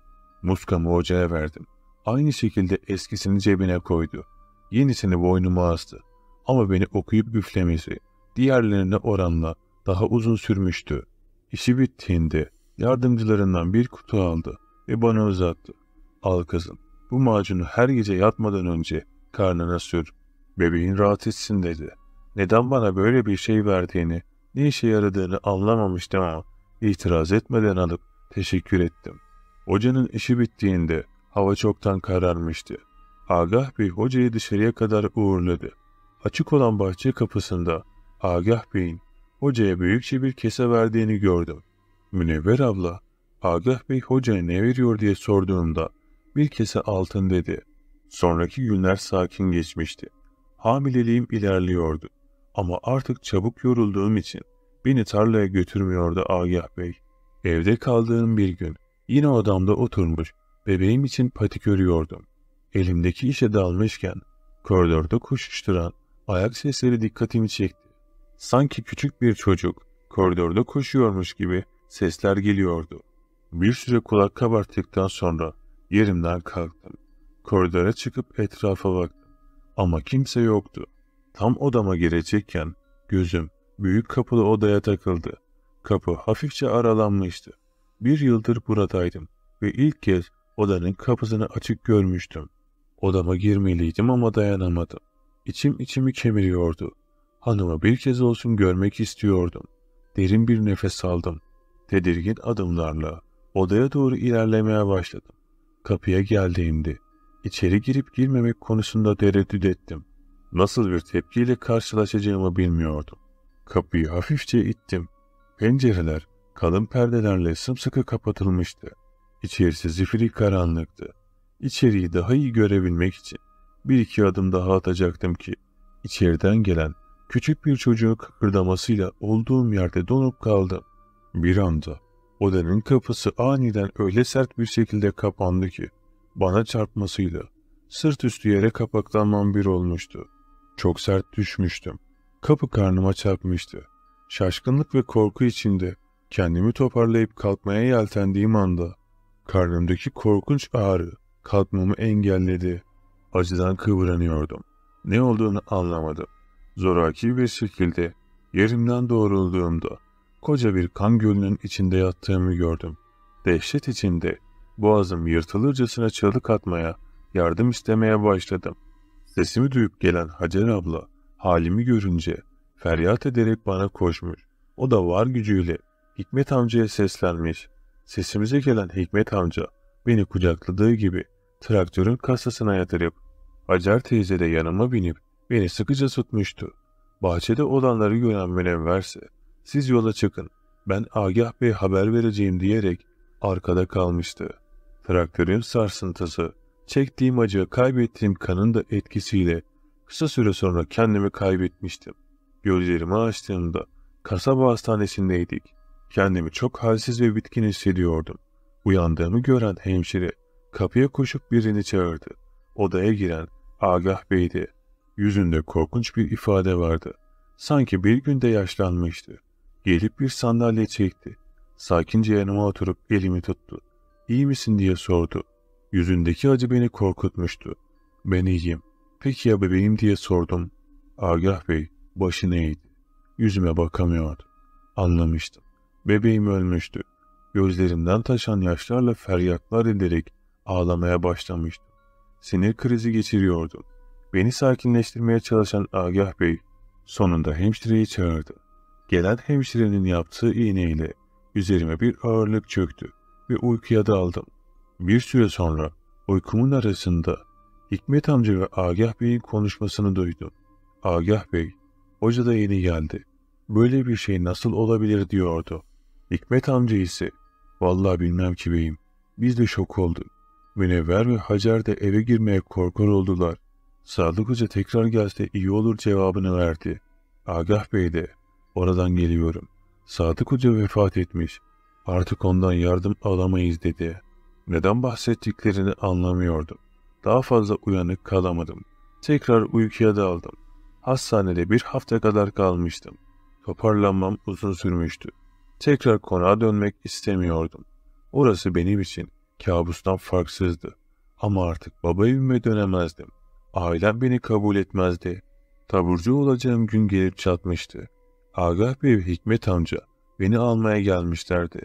muskamı ocağa verdim. Aynı şekilde eskisini cebine koydu. Yenisini boynuma astı. Ama beni okuyup üflemesi diğerlerine oranla daha uzun sürmüştü. İşi bittiğinde yardımcılarından bir kutu aldı ve bana uzattı. Al kızım bu macunu her gece yatmadan önce karnına sür. Bebeğin rahat etsin dedi. Neden bana böyle bir şey verdiğini, ne işe yaradığını anlamamıştım ama itiraz etmeden alıp Teşekkür ettim. Hocanın işi bittiğinde hava çoktan kararmıştı. Agah Bey hocayı dışarıya kadar uğurladı. Açık olan bahçe kapısında Agah Bey'in hocaya büyükçe bir kese verdiğini gördüm. Münevver abla, Agah Bey hocaya ne veriyor diye sorduğumda bir kese altın dedi. Sonraki günler sakin geçmişti. Hamileliğim ilerliyordu ama artık çabuk yorulduğum için beni tarlaya götürmüyordu Agah Bey.'' Evde kaldığım bir gün yine odamda oturmuş bebeğim için patik örüyordum. Elimdeki işe dalmışken koridorda koşuşturan ayak sesleri dikkatimi çekti. Sanki küçük bir çocuk koridorda koşuyormuş gibi sesler geliyordu. Bir süre kulak kabarttıktan sonra yerimden kalktım. Koridora çıkıp etrafa baktım ama kimse yoktu. Tam odama girecekken gözüm büyük kapılı odaya takıldı. Kapı hafifçe aralanmıştı. Bir yıldır buradaydım ve ilk kez odanın kapısını açık görmüştüm. Odama girmeliydim ama dayanamadım. İçim içimi kemiriyordu. Hanımı bir kez olsun görmek istiyordum. Derin bir nefes aldım. Tedirgin adımlarla odaya doğru ilerlemeye başladım. Kapıya geldiğimde içeri girip girmemek konusunda tereddüt ettim. Nasıl bir tepkiyle karşılaşacağımı bilmiyordum. Kapıyı hafifçe ittim Pencereler kalın perdelerle sımsıkı kapatılmıştı. İçerisi zifiri karanlıktı. İçeriği daha iyi görebilmek için bir iki adım daha atacaktım ki içeriden gelen küçük bir çocuğun kıpırdamasıyla olduğum yerde donup kaldım. Bir anda odanın kapısı aniden öyle sert bir şekilde kapandı ki bana çarpmasıyla sırt üstü yere kapaklanmam bir olmuştu. Çok sert düşmüştüm. Kapı karnıma çarpmıştı. Şaşkınlık ve korku içinde kendimi toparlayıp kalkmaya yeltendiğim anda karnımdaki korkunç ağrı kalkmamı engelledi. Acıdan kıvranıyordum. Ne olduğunu anlamadım. Zoraki bir şekilde yerimden doğrulduğumda koca bir kan gölünün içinde yattığımı gördüm. Dehşet içinde boğazım yırtılırcasına çalık atmaya, yardım istemeye başladım. Sesimi duyup gelen Hacer abla halimi görünce Feryat ederek bana koşmuş. O da var gücüyle Hikmet amcaya seslenmiş. Sesimize gelen Hikmet amca beni kucakladığı gibi traktörün kasasına yatırıp Hacer teyze de yanıma binip beni sıkıca tutmuştu. Bahçede olanları gören Münevverse siz yola çıkın ben Agah Bey haber vereceğim diyerek arkada kalmıştı. Traktörün sarsıntısı, çektiğim acı, kaybettiğim kanın da etkisiyle kısa süre sonra kendimi kaybetmiştim. Gözlerimi açtığımda kasaba hastanesindeydik. Kendimi çok halsiz ve bitkin hissediyordum. Uyandığımı gören hemşire kapıya koşup birini çağırdı. Odaya giren Agah Bey'di. Yüzünde korkunç bir ifade vardı. Sanki bir günde yaşlanmıştı. Gelip bir sandalye çekti. Sakince yanıma oturup elimi tuttu. İyi misin diye sordu. Yüzündeki acı beni korkutmuştu. Ben iyiyim. Peki ya bebeğim diye sordum. Agah Bey Başını eğdi. Yüzüme bakamıyordu. Anlamıştım. Bebeğim ölmüştü. Gözlerimden taşan yaşlarla feryatlar ederek ağlamaya başlamıştım. Sinir krizi geçiriyordum. Beni sakinleştirmeye çalışan Agah Bey sonunda hemşireyi çağırdı. Gelen hemşirenin yaptığı iğneyle üzerime bir ağırlık çöktü ve uykuya daldım. Bir süre sonra uykumun arasında Hikmet amca ve Agah Bey'in konuşmasını duydum. Agah Bey Hoca da yeni geldi. Böyle bir şey nasıl olabilir diyordu. Hikmet amca ise, vallahi bilmem ki beyim, biz de şok olduk. Münevver ve Hacer de eve girmeye korkar oldular. Sadık Hoca tekrar gelse iyi olur cevabını verdi. Agah Bey de, oradan geliyorum. Sadık Hoca vefat etmiş. Artık ondan yardım alamayız dedi. Neden bahsettiklerini anlamıyordum. Daha fazla uyanık kalamadım. Tekrar uykuya daldım. Hastanede bir hafta kadar kalmıştım. Toparlanmam uzun sürmüştü. Tekrar konağa dönmek istemiyordum. Orası benim için kabustan farksızdı. Ama artık baba evime dönemezdim. Ailem beni kabul etmezdi. Taburcu olacağım gün gelip çatmıştı. Agah Bey ve Hikmet amca beni almaya gelmişlerdi.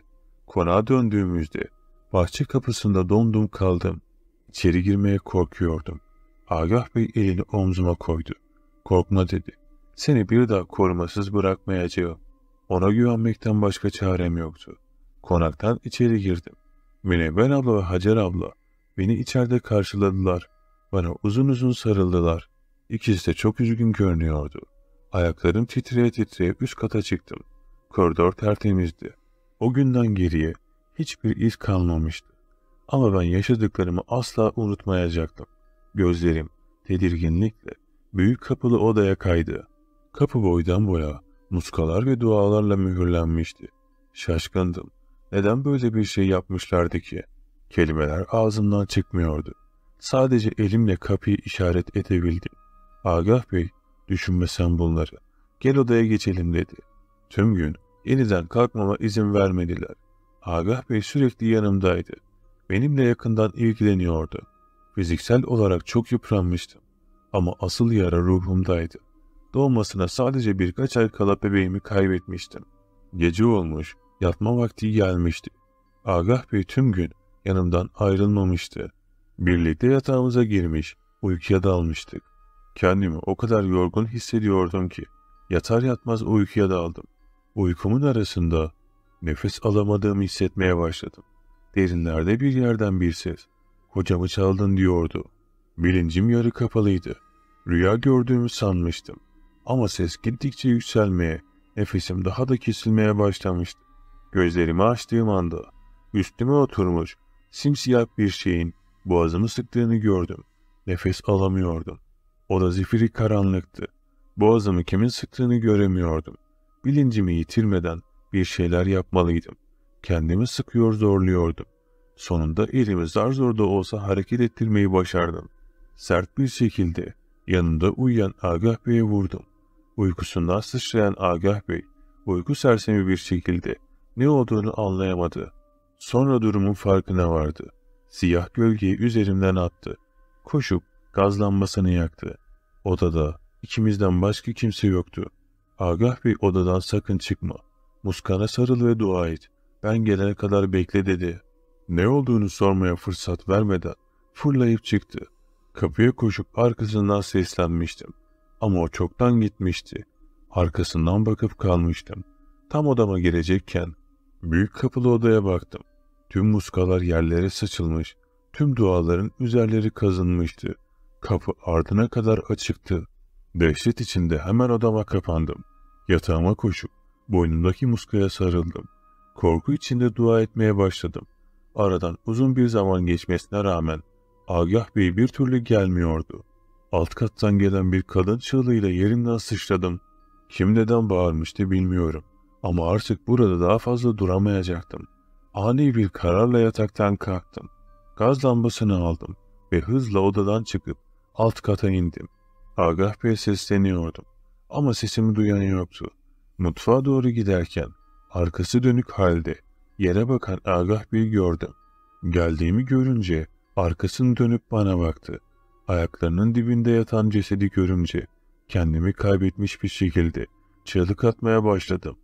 Konağa döndüğümüzde bahçe kapısında dondum kaldım. İçeri girmeye korkuyordum. Agah Bey elini omzuma koydu. Korkma dedi. Seni bir daha korumasız bırakmayacağım. Ona güvenmekten başka çarem yoktu. Konaktan içeri girdim. Münevver abla ve Hacer abla beni içeride karşıladılar. Bana uzun uzun sarıldılar. İkisi de çok üzgün görünüyordu. Ayaklarım titreye titreye üst kata çıktım. Koridor tertemizdi. O günden geriye hiçbir iz kalmamıştı. Ama ben yaşadıklarımı asla unutmayacaktım. Gözlerim tedirginlikle büyük kapılı odaya kaydı. Kapı boydan boya muskalar ve dualarla mühürlenmişti. Şaşkındım. Neden böyle bir şey yapmışlardı ki? Kelimeler ağzımdan çıkmıyordu. Sadece elimle kapıyı işaret edebildim. Agah Bey, düşünme sen bunları. Gel odaya geçelim dedi. Tüm gün yeniden kalkmama izin vermediler. Agah Bey sürekli yanımdaydı. Benimle yakından ilgileniyordu. Fiziksel olarak çok yıpranmıştım. Ama asıl yara ruhumdaydı. Doğmasına sadece birkaç ay kala bebeğimi kaybetmiştim. Gece olmuş, yatma vakti gelmişti. Agah Bey tüm gün yanımdan ayrılmamıştı. Birlikte yatağımıza girmiş, uykuya dalmıştık. Kendimi o kadar yorgun hissediyordum ki yatar yatmaz uykuya daldım. Uykumun arasında nefes alamadığımı hissetmeye başladım. Derinlerde bir yerden bir ses, kocamı çaldın diyordu. Bilincim yarı kapalıydı. Rüya gördüğümü sanmıştım. Ama ses gittikçe yükselmeye, nefesim daha da kesilmeye başlamıştı. Gözlerimi açtığım anda üstüme oturmuş simsiyah bir şeyin boğazımı sıktığını gördüm. Nefes alamıyordum. Oda zifiri karanlıktı. Boğazımı kimin sıktığını göremiyordum. Bilincimi yitirmeden bir şeyler yapmalıydım. Kendimi sıkıyor zorluyordum. Sonunda elimi zar zor da olsa hareket ettirmeyi başardım. Sert bir şekilde yanında uyuyan Agah Bey'e vurdum. Uykusundan sıçrayan Agah Bey, uyku sersemi bir şekilde ne olduğunu anlayamadı. Sonra durumun farkına vardı. Siyah gölgeyi üzerimden attı. Koşup gazlanmasını yaktı. Odada ikimizden başka kimse yoktu. Agah Bey odadan sakın çıkma. Muskana sarıl ve dua et. Ben gelene kadar bekle dedi. Ne olduğunu sormaya fırsat vermeden fırlayıp çıktı. Kapıya koşup arkasından seslenmiştim. Ama o çoktan gitmişti. Arkasından bakıp kalmıştım. Tam odama girecekken büyük kapılı odaya baktım. Tüm muskalar yerlere saçılmış, tüm duaların üzerleri kazınmıştı. Kapı ardına kadar açıktı. Dehşet içinde hemen odama kapandım. Yatağıma koşup boynumdaki muskaya sarıldım. Korku içinde dua etmeye başladım. Aradan uzun bir zaman geçmesine rağmen Agah Bey bir türlü gelmiyordu. Alt kattan gelen bir kadın çığlığıyla yerimden sıçradım. Kim neden bağırmıştı bilmiyorum ama artık burada daha fazla duramayacaktım. Ani bir kararla yataktan kalktım. Gaz lambasını aldım ve hızla odadan çıkıp alt kata indim. Agah Bey'e sesleniyordum ama sesimi duyan yoktu. Mutfağa doğru giderken arkası dönük halde yere bakan Agah Bey'i gördüm. Geldiğimi görünce Arkasını dönüp bana baktı. Ayaklarının dibinde yatan cesedi görünce kendimi kaybetmiş bir şekilde çığlık atmaya başladım.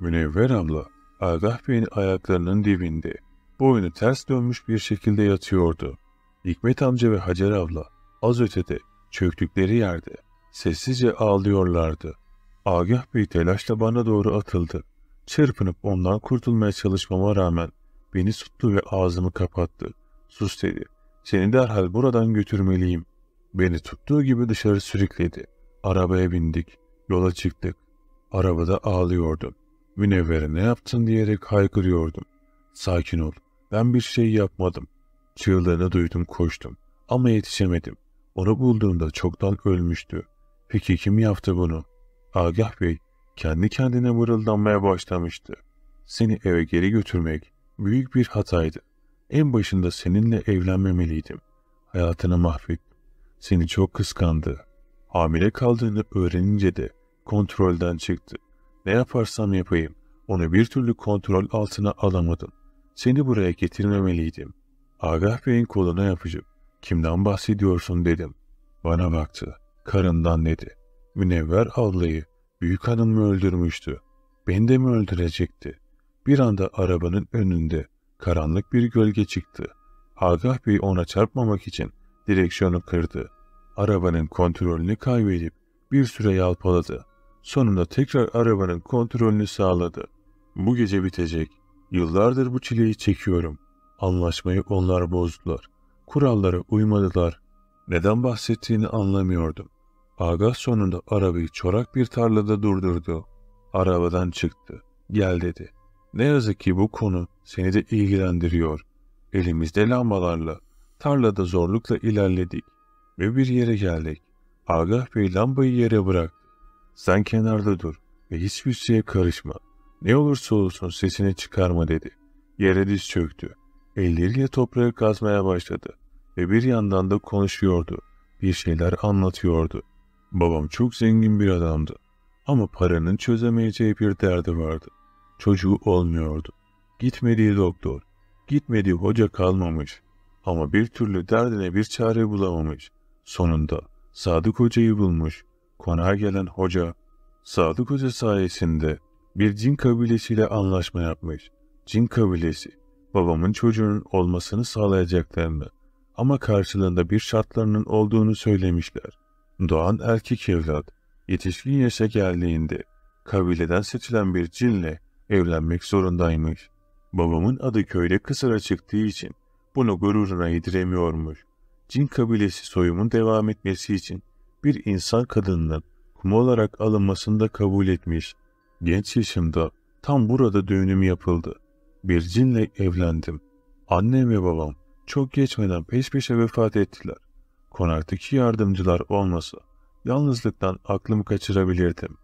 Münevver abla Agah Bey'in ayaklarının dibinde boynu ters dönmüş bir şekilde yatıyordu. Hikmet amca ve Hacer abla az ötede çöktükleri yerde sessizce ağlıyorlardı. Agah Bey telaşla bana doğru atıldı. Çırpınıp ondan kurtulmaya çalışmama rağmen beni tuttu ve ağzımı kapattı. Sus dedi. Seni derhal buradan götürmeliyim. Beni tuttuğu gibi dışarı sürükledi. Arabaya bindik. Yola çıktık. Arabada ağlıyordum. Münevvere ne yaptın diyerek haykırıyordum. Sakin ol. Ben bir şey yapmadım. Çığlığını duydum koştum. Ama yetişemedim. Onu bulduğumda çoktan ölmüştü. Peki kim yaptı bunu? Agah Bey kendi kendine mırıldanmaya başlamıştı. Seni eve geri götürmek büyük bir hataydı. En başında seninle evlenmemeliydim. Hayatını mahvet. Seni çok kıskandı. Hamile kaldığını öğrenince de kontrolden çıktı. Ne yaparsam yapayım onu bir türlü kontrol altına alamadım. Seni buraya getirmemeliydim. Agah Bey'in koluna yapıcı. Kimden bahsediyorsun dedim. Bana baktı. Karından dedi. Münevver ablayı büyük hanım mı öldürmüştü? Beni de mi öldürecekti? Bir anda arabanın önünde Karanlık bir gölge çıktı. Agah Bey ona çarpmamak için direksiyonu kırdı. Arabanın kontrolünü kaybedip bir süre yalpaladı. Sonunda tekrar arabanın kontrolünü sağladı. Bu gece bitecek. Yıllardır bu çileyi çekiyorum. Anlaşmayı onlar bozdular. Kurallara uymadılar. Neden bahsettiğini anlamıyordum. Agah sonunda arabayı çorak bir tarlada durdurdu. Arabadan çıktı. Gel dedi. Ne yazık ki bu konu seni de ilgilendiriyor. Elimizde lambalarla, tarlada zorlukla ilerledik ve bir yere geldik. Agah Bey lambayı yere bıraktı. Sen kenarda dur ve hiçbir şeye karışma. Ne olursa olsun sesini çıkarma dedi. Yere diz çöktü. Elleriyle toprağı kazmaya başladı ve bir yandan da konuşuyordu. Bir şeyler anlatıyordu. Babam çok zengin bir adamdı ama paranın çözemeyeceği bir derdi vardı çocuğu olmuyordu. Gitmediği doktor, gitmediği hoca kalmamış ama bir türlü derdine bir çare bulamamış. Sonunda Sadık Hoca'yı bulmuş. Konağa gelen hoca, Sadık Hoca sayesinde bir cin kabilesiyle anlaşma yapmış. Cin kabilesi, babamın çocuğunun olmasını sağlayacaklarını ama karşılığında bir şartlarının olduğunu söylemişler. Doğan erkek evlat, yetişkin yaşa geldiğinde kabileden seçilen bir cinle Evlenmek zorundaymış. Babamın adı köyde kısara çıktığı için bunu gururuna yediremiyormuş. Cin kabilesi soyumun devam etmesi için bir insan kadınının kum olarak alınmasını da kabul etmiş. Genç yaşımda tam burada düğünüm yapıldı. Bir cinle evlendim. Annem ve babam çok geçmeden peş peşe vefat ettiler. Konaktaki yardımcılar olmasa yalnızlıktan aklımı kaçırabilirdim.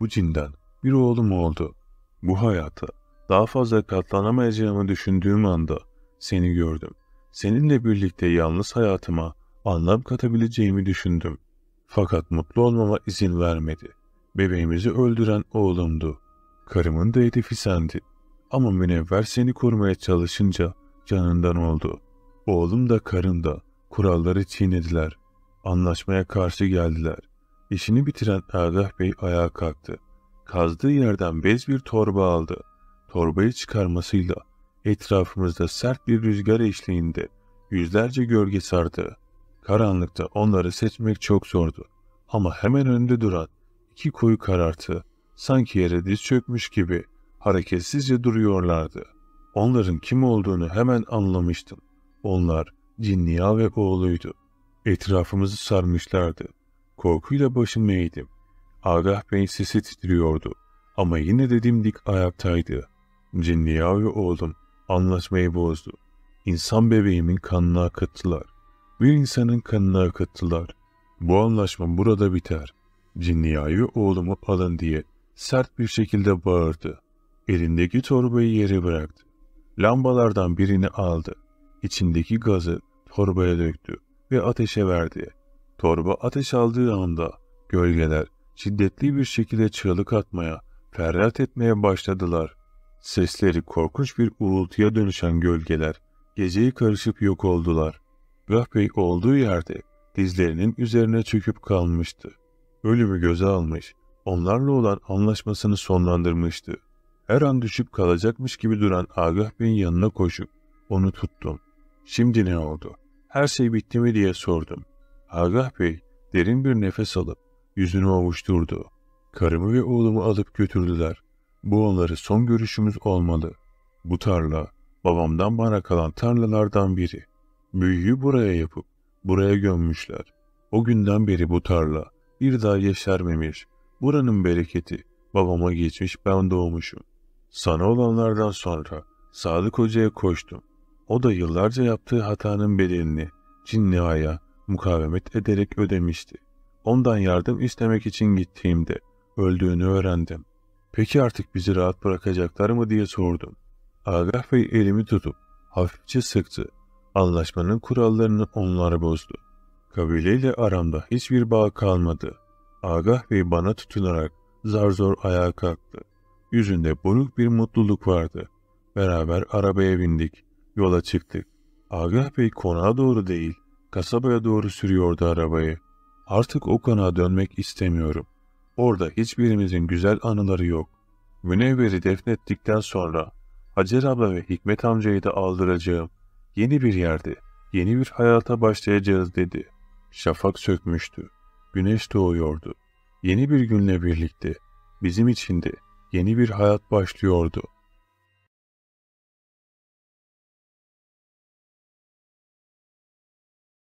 Bu cinden bir oğlum oldu. Bu hayata daha fazla katlanamayacağımı düşündüğüm anda seni gördüm. Seninle birlikte yalnız hayatıma anlam katabileceğimi düşündüm. Fakat mutlu olmama izin vermedi. Bebeğimizi öldüren oğlumdu. Karımın da hedefi sendi. Ama münevver seni korumaya çalışınca canından oldu. Oğlum da karın da kuralları çiğnediler. Anlaşmaya karşı geldiler. İşini bitiren Erdah Bey ayağa kalktı. Kazdığı yerden bez bir torba aldı. Torbayı çıkarmasıyla etrafımızda sert bir rüzgar eşliğinde yüzlerce gölge sardı. Karanlıkta onları seçmek çok zordu. Ama hemen önde duran iki koyu karartı sanki yere diz çökmüş gibi hareketsizce duruyorlardı. Onların kim olduğunu hemen anlamıştım. Onlar Cinniya ve oğluydu. Etrafımızı sarmışlardı. Korkuyla başımı eğdim. Agah Bey sesi titriyordu ama yine de dimdik ayaktaydı. Cinniyavi oğlum anlaşmayı bozdu. İnsan bebeğimin kanına akıttılar. Bir insanın kanına akıttılar. Bu anlaşma burada biter. Cinniyavi oğlumu alın diye sert bir şekilde bağırdı. Elindeki torbayı yere bıraktı. Lambalardan birini aldı. İçindeki gazı torbaya döktü ve ateşe verdi. Torba ateş aldığı anda gölgeler şiddetli bir şekilde çığlık atmaya, feryat etmeye başladılar. Sesleri korkunç bir uğultuya dönüşen gölgeler, geceyi karışıp yok oldular. Rahbey olduğu yerde dizlerinin üzerine çöküp kalmıştı. Ölümü göze almış, onlarla olan anlaşmasını sonlandırmıştı. Her an düşüp kalacakmış gibi duran Agah Bey'in yanına koşup onu tuttum. Şimdi ne oldu? Her şey bitti mi diye sordum. Agah Bey derin bir nefes alıp Yüzünü ovuşturdu. Karımı ve oğlumu alıp götürdüler. Bu onları son görüşümüz olmalı. Bu tarla, babamdan bana kalan tarlalardan biri. Büyüyü buraya yapıp, buraya gömmüşler. O günden beri bu tarla, bir daha yeşermemiş. Buranın bereketi, babama geçmiş ben doğmuşum. Sana olanlardan sonra, Sadık Hoca'ya koştum. O da yıllarca yaptığı hatanın bedelini, Cinniha'ya mukavemet ederek ödemişti.'' Ondan yardım istemek için gittiğimde öldüğünü öğrendim. Peki artık bizi rahat bırakacaklar mı diye sordum. Agah Bey elimi tutup hafifçe sıktı. Anlaşmanın kurallarını onlar bozdu. Kabileyle aramda hiçbir bağ kalmadı. Agah Bey bana tutunarak zar zor ayağa kalktı. Yüzünde buruk bir mutluluk vardı. Beraber arabaya bindik. Yola çıktık. Agah Bey konağa doğru değil, kasabaya doğru sürüyordu arabayı. Artık o konağa dönmek istemiyorum. Orada hiçbirimizin güzel anıları yok. Münevver'i defnettikten sonra Hacer abla ve Hikmet amcayı da aldıracağım. Yeni bir yerde, yeni bir hayata başlayacağız dedi. Şafak sökmüştü. Güneş doğuyordu. Yeni bir günle birlikte bizim için de yeni bir hayat başlıyordu.''